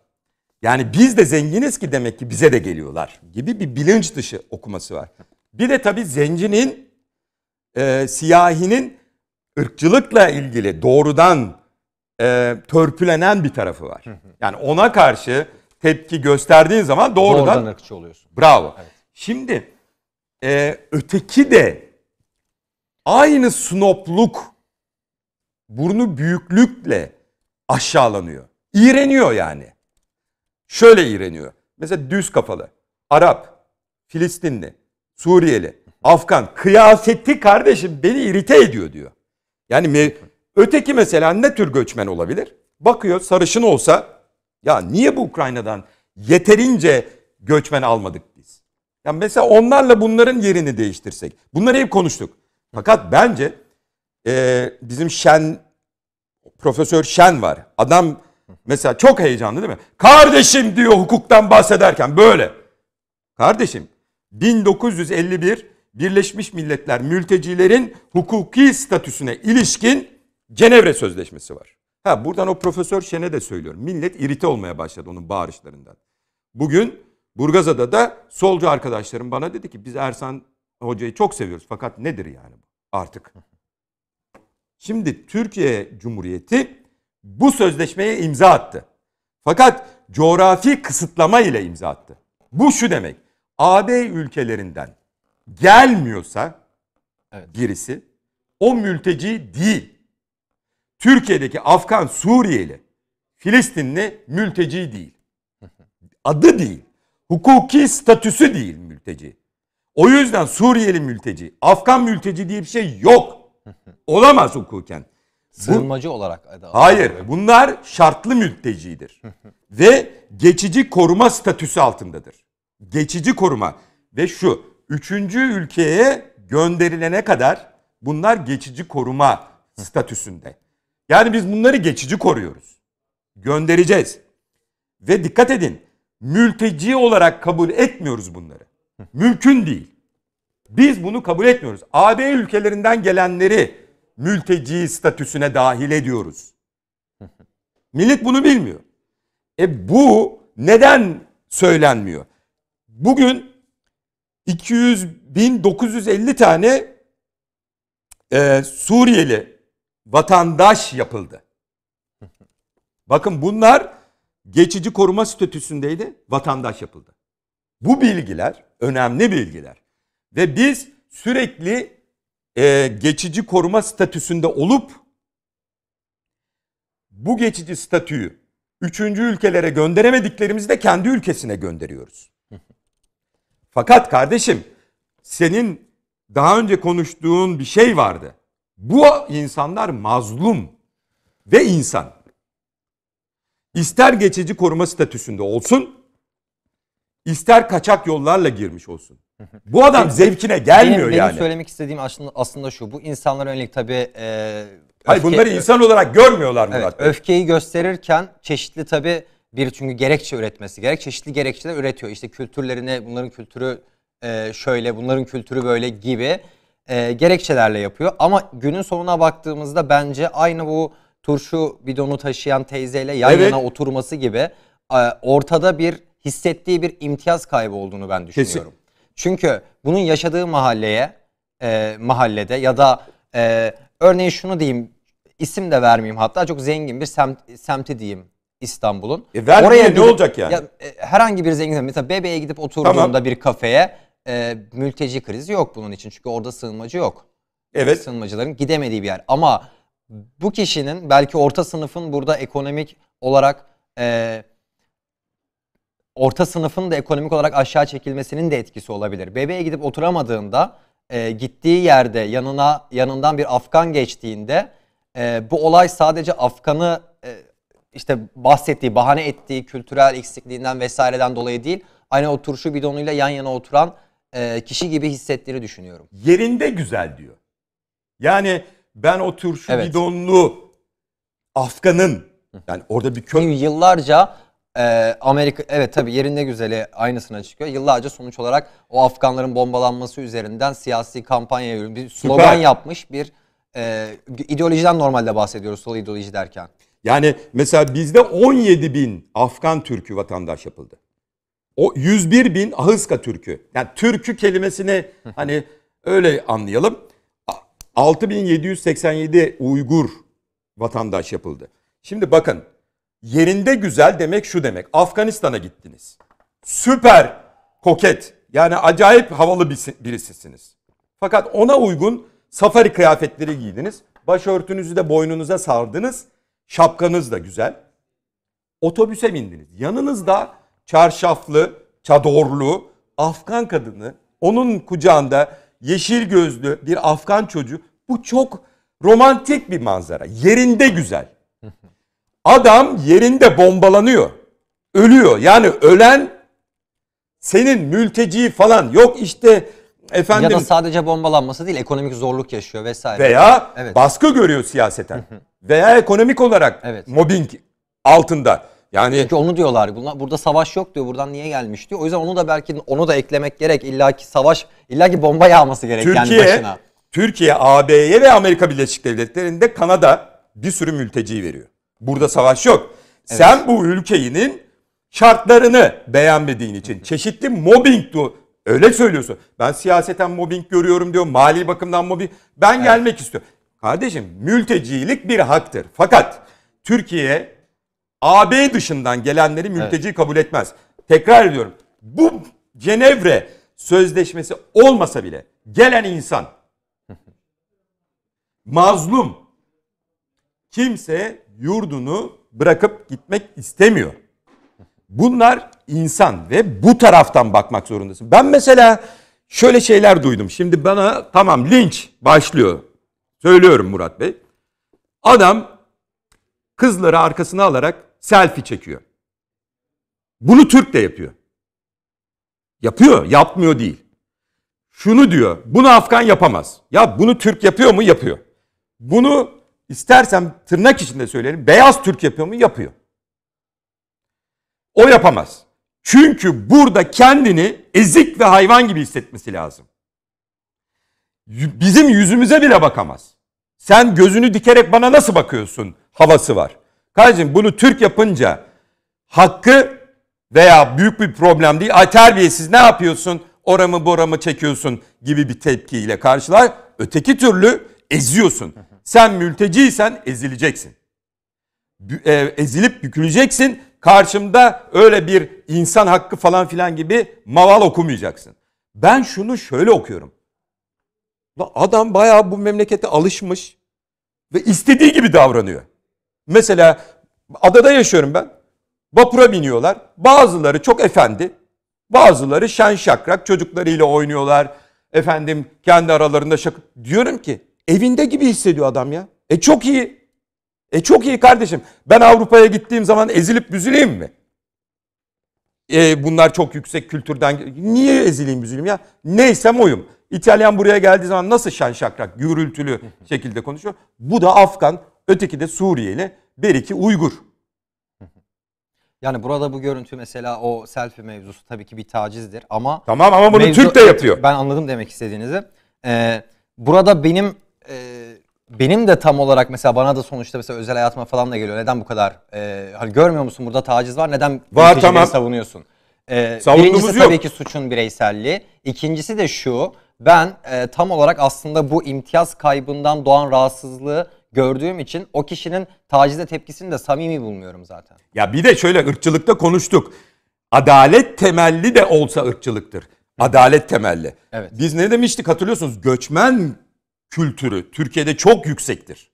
Yani biz de zenginiz ki demek ki bize de geliyorlar gibi bir bilinç dışı okuması var. Bir de tabii zencinin, e, siyahinin ırkçılıkla ilgili doğrudan e, törpülenen bir tarafı var. Yani ona karşı tepki gösterdiğin zaman doğrudan... Doğrudan ırkçı oluyorsun. Bravo. Evet. Şimdi e, öteki de aynı snopluk, burnu büyüklükle aşağılanıyor. İğreniyor yani. Şöyle iğreniyor. Mesela düz kafalı, Arap, Filistinli, Suriyeli, Afgan kıyafeti kardeşim beni irite ediyor diyor. Yani me- öteki mesela ne tür göçmen olabilir? Bakıyor sarışın olsa ya niye bu Ukrayna'dan yeterince göçmen almadık? Yani mesela onlarla bunların yerini değiştirsek. Bunları hep konuştuk. Fakat bence e, bizim Şen, Profesör Şen var. Adam mesela çok heyecanlı değil mi? Kardeşim diyor hukuktan bahsederken böyle. Kardeşim 1951 Birleşmiş Milletler mültecilerin hukuki statüsüne ilişkin Cenevre Sözleşmesi var. Ha buradan o Profesör Şen'e de söylüyorum. Millet irite olmaya başladı onun bağırışlarından. Bugün Burgazada da solcu arkadaşlarım bana dedi ki biz Ersan Hoca'yı çok seviyoruz fakat nedir yani bu artık? Şimdi Türkiye Cumhuriyeti bu sözleşmeye imza attı. Fakat coğrafi kısıtlama ile imza attı. Bu şu demek. AB ülkelerinden gelmiyorsa evet. birisi o mülteci değil. Türkiye'deki Afgan, Suriyeli, Filistinli mülteci değil. Adı değil. Hukuki statüsü değil mülteci. O yüzden Suriyeli mülteci, Afgan mülteci diye bir şey yok. Olamaz hukuken. Sığınmacı Bu, olarak. Hayır. Bunlar şartlı mültecidir. Ve geçici koruma statüsü altındadır. Geçici koruma. Ve şu. Üçüncü ülkeye gönderilene kadar bunlar geçici koruma statüsünde. Yani biz bunları geçici koruyoruz. Göndereceğiz. Ve dikkat edin mülteci olarak kabul etmiyoruz bunları. Mümkün değil. Biz bunu kabul etmiyoruz. AB ülkelerinden gelenleri mülteci statüsüne dahil ediyoruz. Millet bunu bilmiyor. E bu neden söylenmiyor? Bugün 200 bin 950 tane e, Suriyeli vatandaş yapıldı. Bakın bunlar geçici koruma statüsündeydi, vatandaş yapıldı. Bu bilgiler önemli bilgiler. Ve biz sürekli e, geçici koruma statüsünde olup bu geçici statüyü üçüncü ülkelere gönderemediklerimizi de kendi ülkesine gönderiyoruz. [laughs] Fakat kardeşim senin daha önce konuştuğun bir şey vardı. Bu insanlar mazlum ve insan. İster geçici koruma statüsünde olsun, ister kaçak yollarla girmiş olsun. Bu adam zevkine gelmiyor benim, benim yani. Benim söylemek istediğim aslında, aslında şu. Bu insanlara yönelik tabii e, Öfke, Hayır bunları insan olarak görmüyorlar Murat evet, Bey. Öfkeyi gösterirken çeşitli tabii bir çünkü gerekçe üretmesi gerek. Çeşitli gerekçeler üretiyor. İşte kültürlerine bunların kültürü e, şöyle bunların kültürü böyle gibi e, gerekçelerle yapıyor. Ama günün sonuna baktığımızda bence aynı bu turşu bidonu taşıyan teyzeyle yan evet. yana oturması gibi e, ortada bir hissettiği bir imtiyaz kaybı olduğunu ben düşünüyorum. Kesin. Çünkü bunun yaşadığı mahalleye e, mahallede ya da e, örneğin şunu diyeyim isim de vermeyeyim hatta çok zengin bir semt, semti diyeyim İstanbul'un. E Oraya ne olacak yani? Ya, e, herhangi bir zengin mesela bebeğe gidip oturduğunda tamam. bir kafeye e, mülteci krizi yok bunun için. Çünkü orada sığınmacı yok. Evet. Sığınmacıların gidemediği bir yer. Ama bu kişinin belki orta sınıfın burada ekonomik olarak e, orta sınıfın da ekonomik olarak aşağı çekilmesinin de etkisi olabilir. Bebeğe gidip oturamadığında e, gittiği yerde yanına yanından bir Afgan geçtiğinde e, bu olay sadece Afgan'ı e, işte bahsettiği, bahane ettiği kültürel eksikliğinden vesaireden dolayı değil, aynı o turşu bidonuyla yan yana oturan e, kişi gibi hissettiğini düşünüyorum. Yerinde güzel diyor. Yani ben o turşu evet. bidonlu Afgan'ın yani orada bir kö... Yıllarca e, Amerika evet tabi yerinde güzeli aynısına çıkıyor. Yıllarca sonuç olarak o Afganların bombalanması üzerinden siyasi kampanya bir slogan Süper. yapmış bir e, ideolojiden normalde bahsediyoruz sol ideoloji derken. Yani mesela bizde 17 bin Afgan Türk'ü vatandaş yapıldı. O 101 bin Ahıska Türk'ü. Yani Türk'ü kelimesini [laughs] hani öyle anlayalım. 6787 Uygur vatandaş yapıldı. Şimdi bakın yerinde güzel demek şu demek. Afganistan'a gittiniz. Süper koket yani acayip havalı birisisiniz. Fakat ona uygun safari kıyafetleri giydiniz. Başörtünüzü de boynunuza sardınız. Şapkanız da güzel. Otobüse bindiniz. Yanınızda çarşaflı, çadorlu Afgan kadını onun kucağında yeşil gözlü bir Afgan çocuğu. Bu çok romantik bir manzara. Yerinde güzel. Adam yerinde bombalanıyor. Ölüyor. Yani ölen senin mülteci falan yok işte efendim. Ya da sadece bombalanması değil ekonomik zorluk yaşıyor vesaire. Veya evet. baskı görüyor siyaseten. veya ekonomik olarak evet. mobbing altında. Yani Çünkü onu diyorlar. Bunlar, burada savaş yok diyor. Buradan niye gelmiş diyor. O yüzden onu da belki onu da eklemek gerek. İlla ki savaş, illa ki bomba yağması gerek Türkiye, yani başına. Türkiye, AB'ye ve Amerika Birleşik Devletleri'nde Kanada bir sürü mülteci veriyor. Burada savaş yok. Evet. Sen bu ülkeyinin şartlarını beğenmediğin için çeşitli mobbing du Öyle söylüyorsun. Ben siyaseten mobbing görüyorum diyor. Mali bakımdan mobbing. Ben evet. gelmek istiyorum. Kardeşim mültecilik bir haktır. Fakat Türkiye AB dışından gelenleri mülteci evet. kabul etmez. Tekrar ediyorum. Bu Cenevre sözleşmesi olmasa bile gelen insan [laughs] mazlum kimse yurdunu bırakıp gitmek istemiyor. Bunlar insan ve bu taraftan bakmak zorundasın. Ben mesela şöyle şeyler duydum. Şimdi bana tamam linç başlıyor. Söylüyorum Murat Bey. Adam kızları arkasına alarak selfie çekiyor. Bunu Türk de yapıyor. Yapıyor, yapmıyor değil. Şunu diyor, bunu Afgan yapamaz. Ya bunu Türk yapıyor mu? Yapıyor. Bunu istersen tırnak içinde söyleyelim, beyaz Türk yapıyor mu? Yapıyor. O yapamaz. Çünkü burada kendini ezik ve hayvan gibi hissetmesi lazım. Bizim yüzümüze bile bakamaz. Sen gözünü dikerek bana nasıl bakıyorsun havası var. Kardeşim bunu Türk yapınca hakkı veya büyük bir problem değil. Ay terbiyesiz ne yapıyorsun? Oramı boramı çekiyorsun gibi bir tepkiyle karşılar. Öteki türlü eziyorsun. Sen mülteciysen ezileceksin. E, ezilip büküleceksin. Karşımda öyle bir insan hakkı falan filan gibi maval okumayacaksın. Ben şunu şöyle okuyorum. Adam bayağı bu memlekete alışmış ve istediği gibi davranıyor. Mesela adada yaşıyorum ben. Vapura biniyorlar. Bazıları çok efendi. Bazıları şen şakrak çocuklarıyla oynuyorlar. Efendim kendi aralarında şak... Diyorum ki evinde gibi hissediyor adam ya. E çok iyi. E çok iyi kardeşim. Ben Avrupa'ya gittiğim zaman ezilip büzüleyim mi? E, bunlar çok yüksek kültürden. Niye ezileyim büzüleyim ya? Neysem oyum. İtalyan buraya geldiği zaman nasıl şen şakrak, gürültülü şekilde konuşuyor. Bu da Afgan Öteki de Suriyeli, iki Uygur. Yani burada bu görüntü mesela o selfie mevzusu tabii ki bir tacizdir ama... Tamam ama bunu mevzu, Türk de yapıyor. Ben anladım demek istediğinizi. Ee, burada benim e, benim de tam olarak mesela bana da sonuçta mesela özel hayatıma falan da geliyor. Neden bu kadar e, hani görmüyor musun burada taciz var neden var, tamam. savunuyorsun? Ee, Savunduğumuz birincisi yok. tabii ki suçun bireyselliği. İkincisi de şu ben e, tam olarak aslında bu imtiyaz kaybından doğan rahatsızlığı gördüğüm için o kişinin tacize tepkisini de samimi bulmuyorum zaten. Ya bir de şöyle ırkçılıkta konuştuk. Adalet temelli de olsa ırkçılıktır. Adalet temelli. Evet. Biz ne demiştik hatırlıyorsunuz? Göçmen kültürü Türkiye'de çok yüksektir.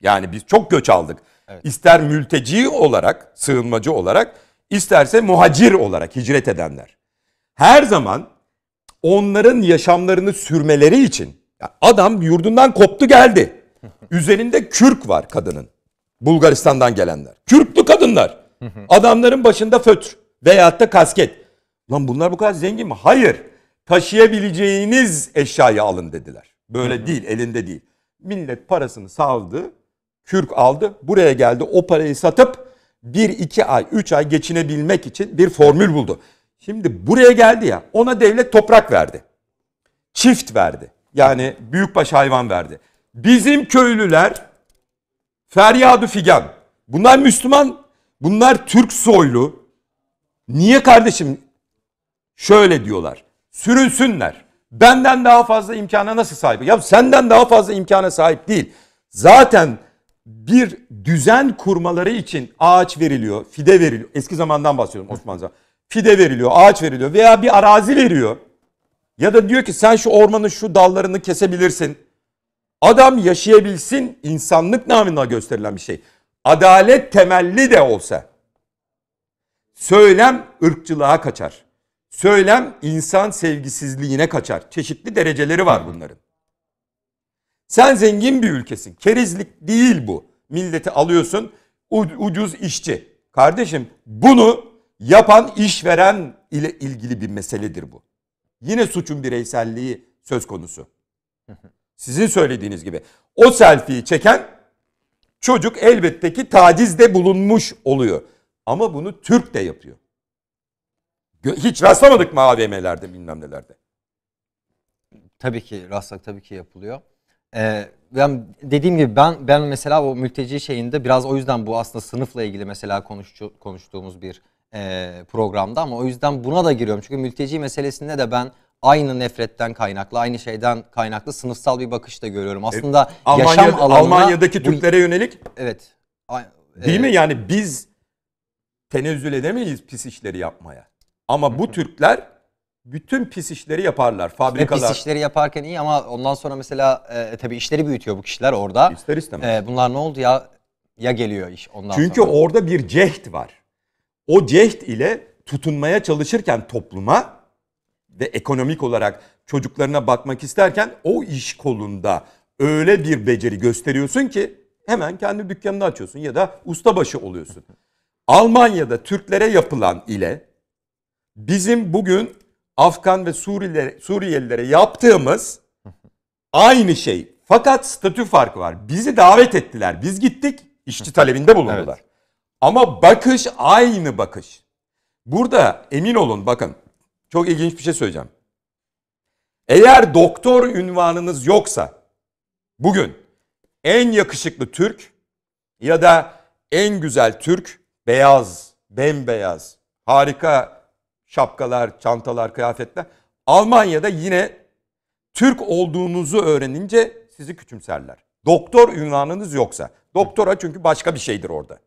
Yani biz çok göç aldık. Evet. İster mülteci olarak, sığınmacı olarak, isterse muhacir olarak hicret edenler. Her zaman onların yaşamlarını sürmeleri için adam yurdundan koptu geldi. Üzerinde kürk var kadının. Bulgaristan'dan gelenler. Kürklü kadınlar. Adamların başında fötr veyahut da kasket. Lan bunlar bu kadar zengin mi? Hayır. Taşıyabileceğiniz eşyayı alın dediler. Böyle değil, elinde değil. Millet parasını saldı, kürk aldı. Buraya geldi o parayı satıp 1-2 ay, 3 ay geçinebilmek için bir formül buldu. Şimdi buraya geldi ya ona devlet toprak verdi. Çift verdi. Yani büyükbaş hayvan verdi. Bizim köylüler feryadı figan. Bunlar Müslüman, bunlar Türk soylu. Niye kardeşim? Şöyle diyorlar. Sürünsünler. Benden daha fazla imkana nasıl sahip? Ya senden daha fazla imkana sahip değil. Zaten bir düzen kurmaları için ağaç veriliyor, fide veriliyor. Eski zamandan bahsediyorum Osmanlı Fide veriliyor, ağaç veriliyor veya bir arazi veriyor. Ya da diyor ki sen şu ormanın şu dallarını kesebilirsin. Adam yaşayabilsin insanlık namına gösterilen bir şey. Adalet temelli de olsa. Söylem ırkçılığa kaçar. Söylem insan sevgisizliğine kaçar. Çeşitli dereceleri var bunların. Sen zengin bir ülkesin. Kerizlik değil bu. Milleti alıyorsun ucuz işçi. Kardeşim bunu yapan işveren ile ilgili bir meseledir bu. Yine suçun bireyselliği söz konusu. Sizin söylediğiniz gibi o selfie'yi çeken çocuk elbette ki tacizde bulunmuş oluyor. Ama bunu Türk de yapıyor. Hiç rastlamadık mı AVM'lerde bilmem nelerde? Tabii ki rastlak tabii ki yapılıyor. Ee, ben dediğim gibi ben ben mesela o mülteci şeyinde biraz o yüzden bu aslında sınıfla ilgili mesela konuşçu, konuştuğumuz bir e, programda ama o yüzden buna da giriyorum. Çünkü mülteci meselesinde de ben aynı nefretten kaynaklı, aynı şeyden kaynaklı sınıfsal bir bakış da görüyorum. E, Aslında e, Almanya'da, yaşam alanına... Almanya'daki bu, Türklere yönelik... Evet. A, değil mi? Yani biz tenezzül edemeyiz pis işleri yapmaya. Ama bu Türkler bütün pis işleri yaparlar. Fabrikalar. pis işleri yaparken iyi ama ondan sonra mesela e, e, tabii işleri büyütüyor bu kişiler orada. İster istemez. E, bunlar ne oldu ya? Ya geliyor iş ondan Çünkü sonra. Çünkü orada bir cehd var. O cehd ile tutunmaya çalışırken topluma ve ekonomik olarak çocuklarına bakmak isterken o iş kolunda öyle bir beceri gösteriyorsun ki hemen kendi dükkanını açıyorsun ya da ustabaşı oluyorsun. [laughs] Almanya'da Türklere yapılan ile bizim bugün Afgan ve Suriyelilere, Suriyelilere yaptığımız [laughs] aynı şey. Fakat statü farkı var. Bizi davet ettiler. Biz gittik. İşçi talebinde bulundular. [laughs] Evet. Ama bakış aynı bakış. Burada emin olun bakın çok ilginç bir şey söyleyeceğim. Eğer doktor ünvanınız yoksa bugün en yakışıklı Türk ya da en güzel Türk beyaz, bembeyaz, harika şapkalar, çantalar, kıyafetler. Almanya'da yine Türk olduğunuzu öğrenince sizi küçümserler. Doktor ünvanınız yoksa. Doktora çünkü başka bir şeydir orada.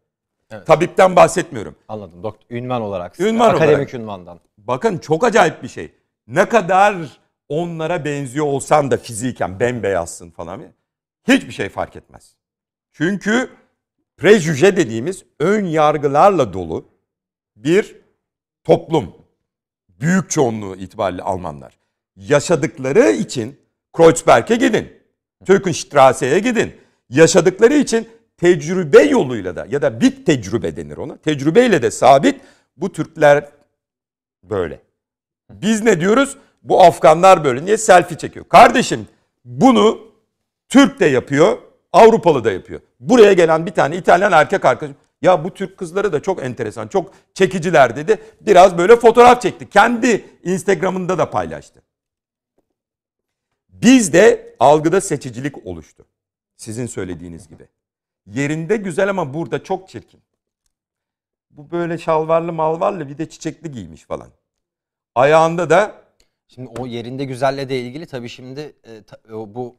Evet. Tabipten bahsetmiyorum. Anladım. Doktor, ünvan olarak. Ünvan Akademik olarak. ünvandan. Bakın çok acayip bir şey. Ne kadar onlara benziyor olsan da fiziken bembeyazsın falan. Hiçbir şey fark etmez. Çünkü prejüje dediğimiz ön yargılarla dolu bir toplum. Büyük çoğunluğu itibariyle Almanlar. Yaşadıkları için Kreuzberg'e gidin. Türk'ün Strasse'ye gidin. Yaşadıkları için tecrübe yoluyla da ya da bit tecrübe denir ona. Tecrübeyle de sabit bu Türkler böyle. Biz ne diyoruz? Bu Afganlar böyle. Niye selfie çekiyor? Kardeşim bunu Türk de yapıyor, Avrupalı da yapıyor. Buraya gelen bir tane İtalyan erkek arkadaşım ya bu Türk kızları da çok enteresan, çok çekiciler dedi. Biraz böyle fotoğraf çekti. Kendi Instagram'ında da paylaştı. Bizde algıda seçicilik oluştu. Sizin söylediğiniz gibi. Yerinde güzel ama burada çok çirkin. Bu böyle şalvarlı malvarlı bir de çiçekli giymiş falan. Ayağında da Şimdi o yerinde güzelle de ilgili tabii şimdi e, ta, o, e, bu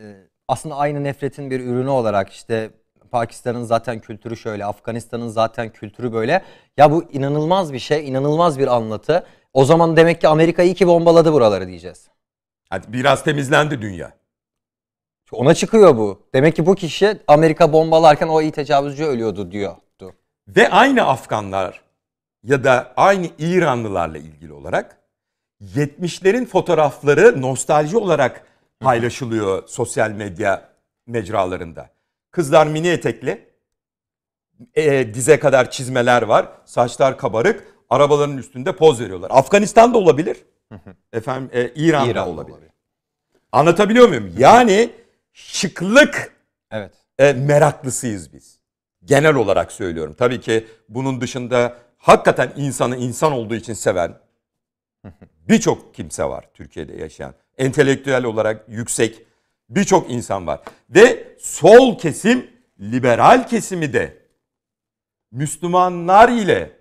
e, aslında aynı nefretin bir ürünü olarak işte Pakistan'ın zaten kültürü şöyle, Afganistan'ın zaten kültürü böyle. Ya bu inanılmaz bir şey, inanılmaz bir anlatı. O zaman demek ki Amerika iyi ki bombaladı buraları diyeceğiz. Hadi biraz temizlendi dünya. Ona çıkıyor bu. Demek ki bu kişi Amerika bombalarken o iyi tecavüzcü ölüyordu diyor. Ve aynı Afganlar ya da aynı İranlılarla ilgili olarak 70'lerin fotoğrafları nostalji olarak paylaşılıyor sosyal medya mecralarında. Kızlar mini etekli, e, dize kadar çizmeler var, saçlar kabarık, arabaların üstünde poz veriyorlar. Afganistan'da olabilir, efendim e, İran'da İran olabilir. olabilir. Anlatabiliyor muyum? Yani şıklık evet. e, meraklısıyız biz. Genel olarak söylüyorum. Tabii ki bunun dışında hakikaten insanı insan olduğu için seven [laughs] birçok kimse var Türkiye'de yaşayan. Entelektüel olarak yüksek birçok insan var. Ve sol kesim, liberal kesimi de Müslümanlar ile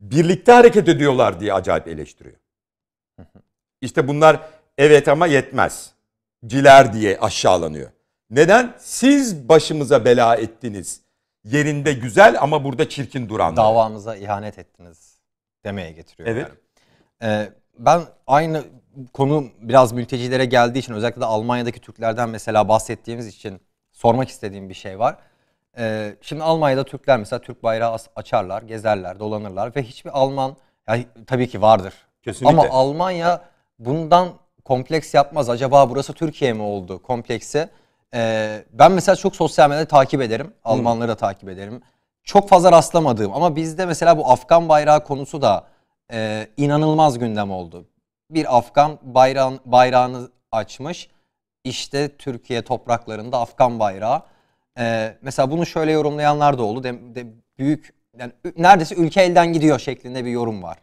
birlikte hareket ediyorlar diye acayip eleştiriyor. [laughs] İşte bunlar evet ama yetmez ciler diye aşağılanıyor. Neden? Siz başımıza bela ettiniz. Yerinde güzel ama burada çirkin duranlar. Davamıza ihanet ettiniz demeye getiriyor. Evet. Ee, ben aynı konu biraz mültecilere geldiği için özellikle de Almanya'daki Türklerden mesela bahsettiğimiz için sormak istediğim bir şey var. Ee, şimdi Almanya'da Türkler mesela Türk bayrağı açarlar, gezerler, dolanırlar ve hiçbir Alman yani tabii ki vardır. Kesinlikle. Ama Almanya bundan kompleks yapmaz. Acaba burası Türkiye mi oldu kompleksi? Ee, ben mesela çok sosyal medyada takip ederim. Almanları da takip ederim. Çok fazla rastlamadığım ama bizde mesela bu Afgan bayrağı konusu da e, inanılmaz gündem oldu. Bir Afgan bayrağın, bayrağını açmış. İşte Türkiye topraklarında Afgan bayrağı. Ee, mesela bunu şöyle yorumlayanlar da oldu. De, de büyük yani neredeyse ülke elden gidiyor şeklinde bir yorum var.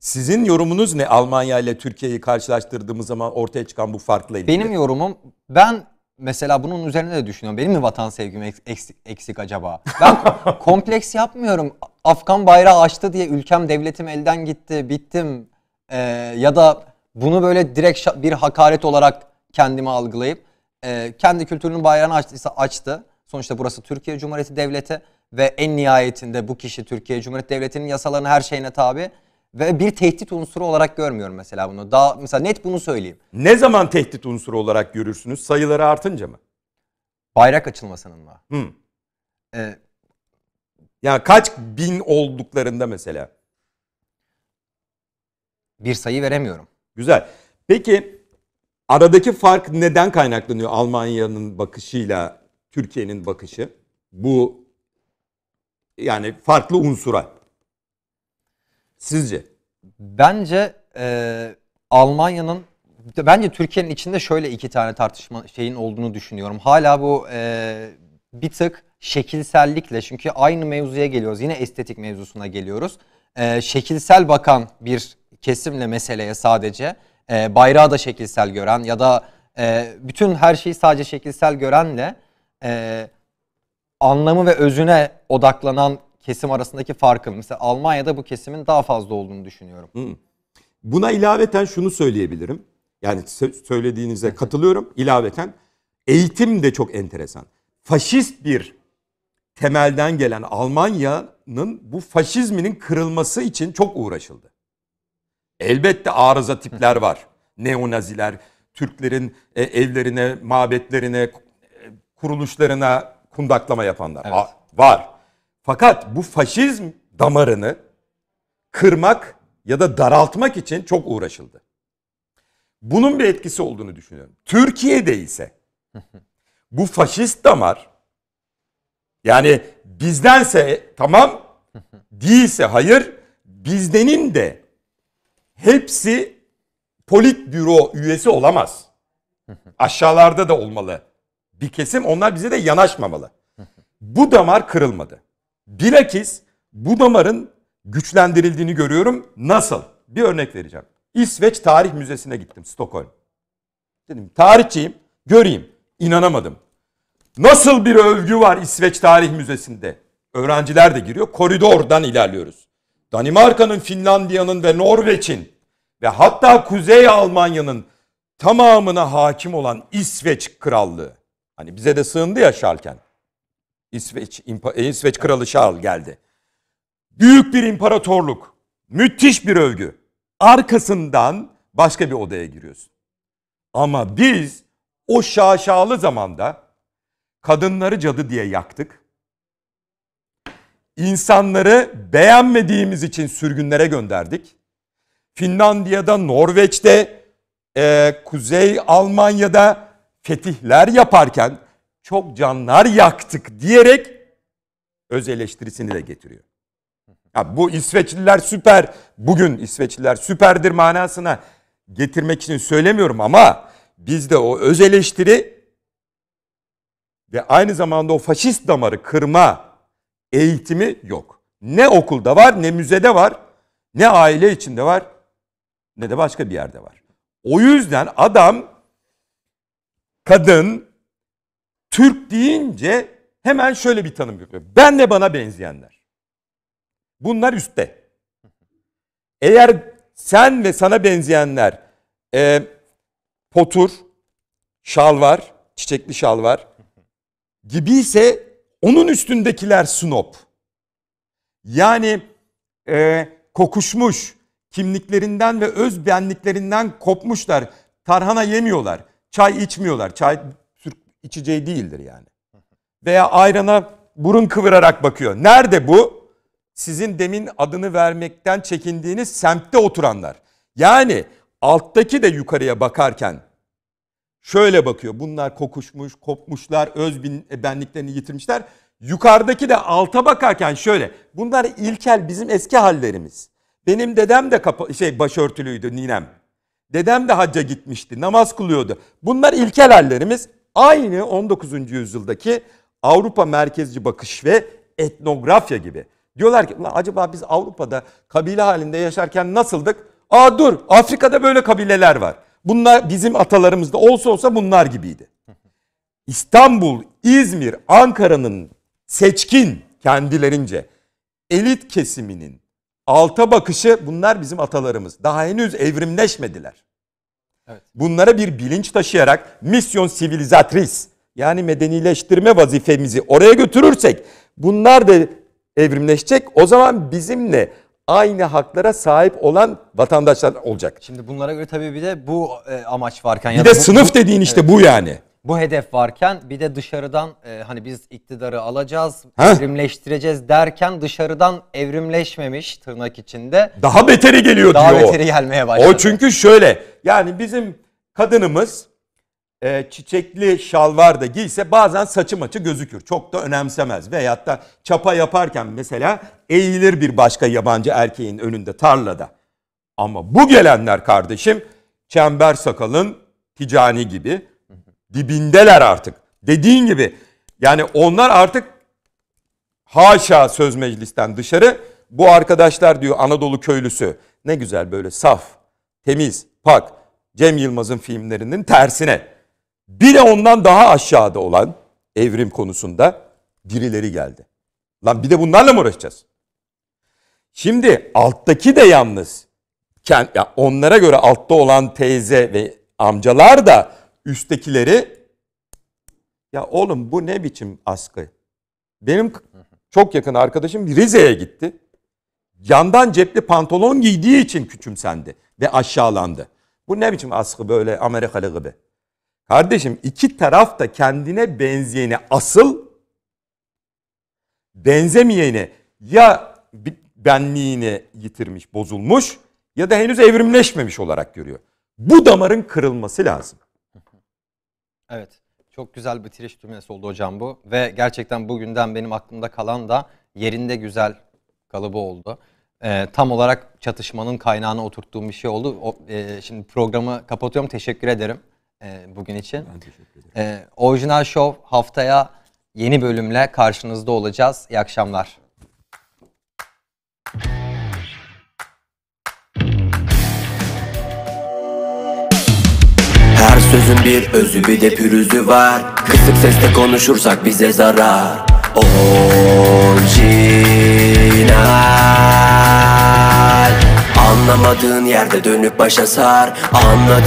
Sizin yorumunuz ne Almanya ile Türkiye'yi karşılaştırdığımız zaman ortaya çıkan bu farkla ilgili? Benim yorumum ben mesela bunun üzerine de düşünüyorum. Benim mi vatan sevgim eksik, eksik acaba? Ben [laughs] kompleks yapmıyorum. Afgan bayrağı açtı diye ülkem devletim elden gitti bittim ee, ya da bunu böyle direkt bir hakaret olarak kendimi algılayıp e, kendi kültürünün bayrağını açtıysa açtı. Sonuçta burası Türkiye Cumhuriyeti Devleti ve en nihayetinde bu kişi Türkiye Cumhuriyeti Devleti'nin yasalarına her şeyine tabi ve bir tehdit unsuru olarak görmüyorum mesela bunu. Daha mesela net bunu söyleyeyim. Ne zaman tehdit unsuru olarak görürsünüz? Sayıları artınca mı? Bayrak açılmasının mı? Hı. Ee, yani kaç bin olduklarında mesela? Bir sayı veremiyorum. Güzel. Peki aradaki fark neden kaynaklanıyor Almanya'nın bakışıyla Türkiye'nin bakışı? Bu yani farklı unsura. Sizce? Bence e, Almanya'nın bence Türkiye'nin içinde şöyle iki tane tartışma şeyin olduğunu düşünüyorum. Hala bu e, bir tık şekilsellikle çünkü aynı mevzuya geliyoruz. Yine estetik mevzusuna geliyoruz. E, şekilsel bakan bir kesimle meseleye sadece e, bayrağı da şekilsel gören ya da e, bütün her şeyi sadece şekilsel görenle e, anlamı ve özüne odaklanan kesim arasındaki farkın. Mesela Almanya'da bu kesimin daha fazla olduğunu düşünüyorum. Hı. Hmm. Buna ilaveten şunu söyleyebilirim. Yani söylediğinize katılıyorum. İlaveten eğitim de çok enteresan. Faşist bir temelden gelen Almanya'nın bu faşizminin kırılması için çok uğraşıldı. Elbette arıza tipler var. Neonaziler, Türklerin e, evlerine, mabetlerine, e, kuruluşlarına kundaklama yapanlar evet. var. Fakat bu faşizm damarını kırmak ya da daraltmak için çok uğraşıldı. Bunun bir etkisi olduğunu düşünüyorum. Türkiye'de ise [laughs] bu faşist damar yani bizdense tamam [laughs] değilse hayır bizdenin de hepsi politbüro üyesi olamaz. [laughs] Aşağılarda da olmalı bir kesim onlar bize de yanaşmamalı. Bu damar kırılmadı. Bilakis bu damarın güçlendirildiğini görüyorum. Nasıl? Bir örnek vereceğim. İsveç Tarih Müzesi'ne gittim Stockholm. Dedim tarihçiyim göreyim. İnanamadım. Nasıl bir övgü var İsveç Tarih Müzesi'nde? Öğrenciler de giriyor. Koridordan ilerliyoruz. Danimarka'nın, Finlandiya'nın ve Norveç'in ve hatta Kuzey Almanya'nın tamamına hakim olan İsveç Krallığı. Hani bize de sığındı ya Şalken. İsveç, İmpa, e, İsveç Kralı Charles geldi. Büyük bir imparatorluk, müthiş bir övgü. Arkasından başka bir odaya giriyorsun. Ama biz o şaşalı zamanda kadınları cadı diye yaktık. İnsanları beğenmediğimiz için sürgünlere gönderdik. Finlandiya'da, Norveç'te, e, Kuzey Almanya'da fetihler yaparken çok canlar yaktık diyerek öz eleştirisini de getiriyor. Ya bu İsveçliler süper, bugün İsveçliler süperdir manasına getirmek için söylemiyorum ama bizde o öz eleştiri ve aynı zamanda o faşist damarı kırma eğitimi yok. Ne okulda var, ne müzede var, ne aile içinde var, ne de başka bir yerde var. O yüzden adam, kadın, Türk deyince hemen şöyle bir tanım yapıyor. Ben de bana benzeyenler. Bunlar üstte. Eğer sen ve sana benzeyenler e, potur, şalvar, çiçekli şalvar gibi ise onun üstündekiler snob. Yani e, kokuşmuş, kimliklerinden ve öz benliklerinden kopmuşlar. Tarhana yemiyorlar, çay içmiyorlar. Çay içeceği değildir yani. Veya ayrana burun kıvırarak bakıyor. Nerede bu? Sizin demin adını vermekten çekindiğiniz semtte oturanlar. Yani alttaki de yukarıya bakarken şöyle bakıyor. Bunlar kokuşmuş, kopmuşlar, öz e, benliklerini yitirmişler. Yukarıdaki de alta bakarken şöyle. Bunlar ilkel bizim eski hallerimiz. Benim dedem de kapa- şey başörtülüydü ninem. Dedem de hacca gitmişti, namaz kılıyordu. Bunlar ilkel hallerimiz aynı 19. yüzyıldaki Avrupa merkezci bakış ve etnografya gibi. Diyorlar ki acaba biz Avrupa'da kabile halinde yaşarken nasıldık? Aa dur Afrika'da böyle kabileler var. Bunlar bizim atalarımızda olsa olsa bunlar gibiydi. İstanbul, İzmir, Ankara'nın seçkin kendilerince elit kesiminin alta bakışı bunlar bizim atalarımız. Daha henüz evrimleşmediler. Evet. Bunlara bir bilinç taşıyarak misyon sivilizatris yani medenileştirme vazifemizi oraya götürürsek bunlar da evrimleşecek. O zaman bizimle aynı haklara sahip olan vatandaşlar olacak. Şimdi bunlara göre tabii bir de bu e, amaç varken. Bir ya de bu, sınıf dediğin işte evet. bu yani bu hedef varken bir de dışarıdan e, hani biz iktidarı alacağız, Heh. evrimleştireceğiz derken dışarıdan evrimleşmemiş tırnak içinde. Daha beteri geliyor daha diyor. Daha beteri gelmeye başladı. O çünkü şöyle yani bizim kadınımız e, çiçekli şalvar da giyse bazen saçı maçı gözükür. Çok da önemsemez. Veyahut da çapa yaparken mesela eğilir bir başka yabancı erkeğin önünde tarlada. Ama bu gelenler kardeşim çember sakalın ticani gibi dibindeler artık. Dediğin gibi yani onlar artık haşa söz meclisten dışarı bu arkadaşlar diyor Anadolu köylüsü. Ne güzel böyle saf, temiz, pak Cem Yılmaz'ın filmlerinin tersine. Bir de ondan daha aşağıda olan evrim konusunda birileri geldi. Lan bir de bunlarla mı uğraşacağız? Şimdi alttaki de yalnız onlara göre altta olan teyze ve amcalar da üsttekileri ya oğlum bu ne biçim askı? Benim çok yakın arkadaşım Rize'ye gitti. Yandan cepli pantolon giydiği için küçümsendi ve aşağılandı. Bu ne biçim askı böyle Amerikalı gibi? Kardeşim iki taraf da kendine benzeyeni asıl benzemeyeni ya benliğini yitirmiş, bozulmuş ya da henüz evrimleşmemiş olarak görüyor. Bu damarın kırılması lazım. Evet. Çok güzel bitiriş cümlesi oldu hocam bu. Ve gerçekten bugünden benim aklımda kalan da yerinde güzel kalıbı oldu. Ee, tam olarak çatışmanın kaynağına oturttuğum bir şey oldu. O, e, şimdi programı kapatıyorum. Teşekkür ederim e, bugün için. Ben teşekkür ederim. E, ee, orijinal Show haftaya yeni bölümle karşınızda olacağız. İyi akşamlar. Sözün bir özü bir de pürüzü var Kısık sesle konuşursak bize zarar Orijinal Anlamadığın yerde dönüp başa sar Anladın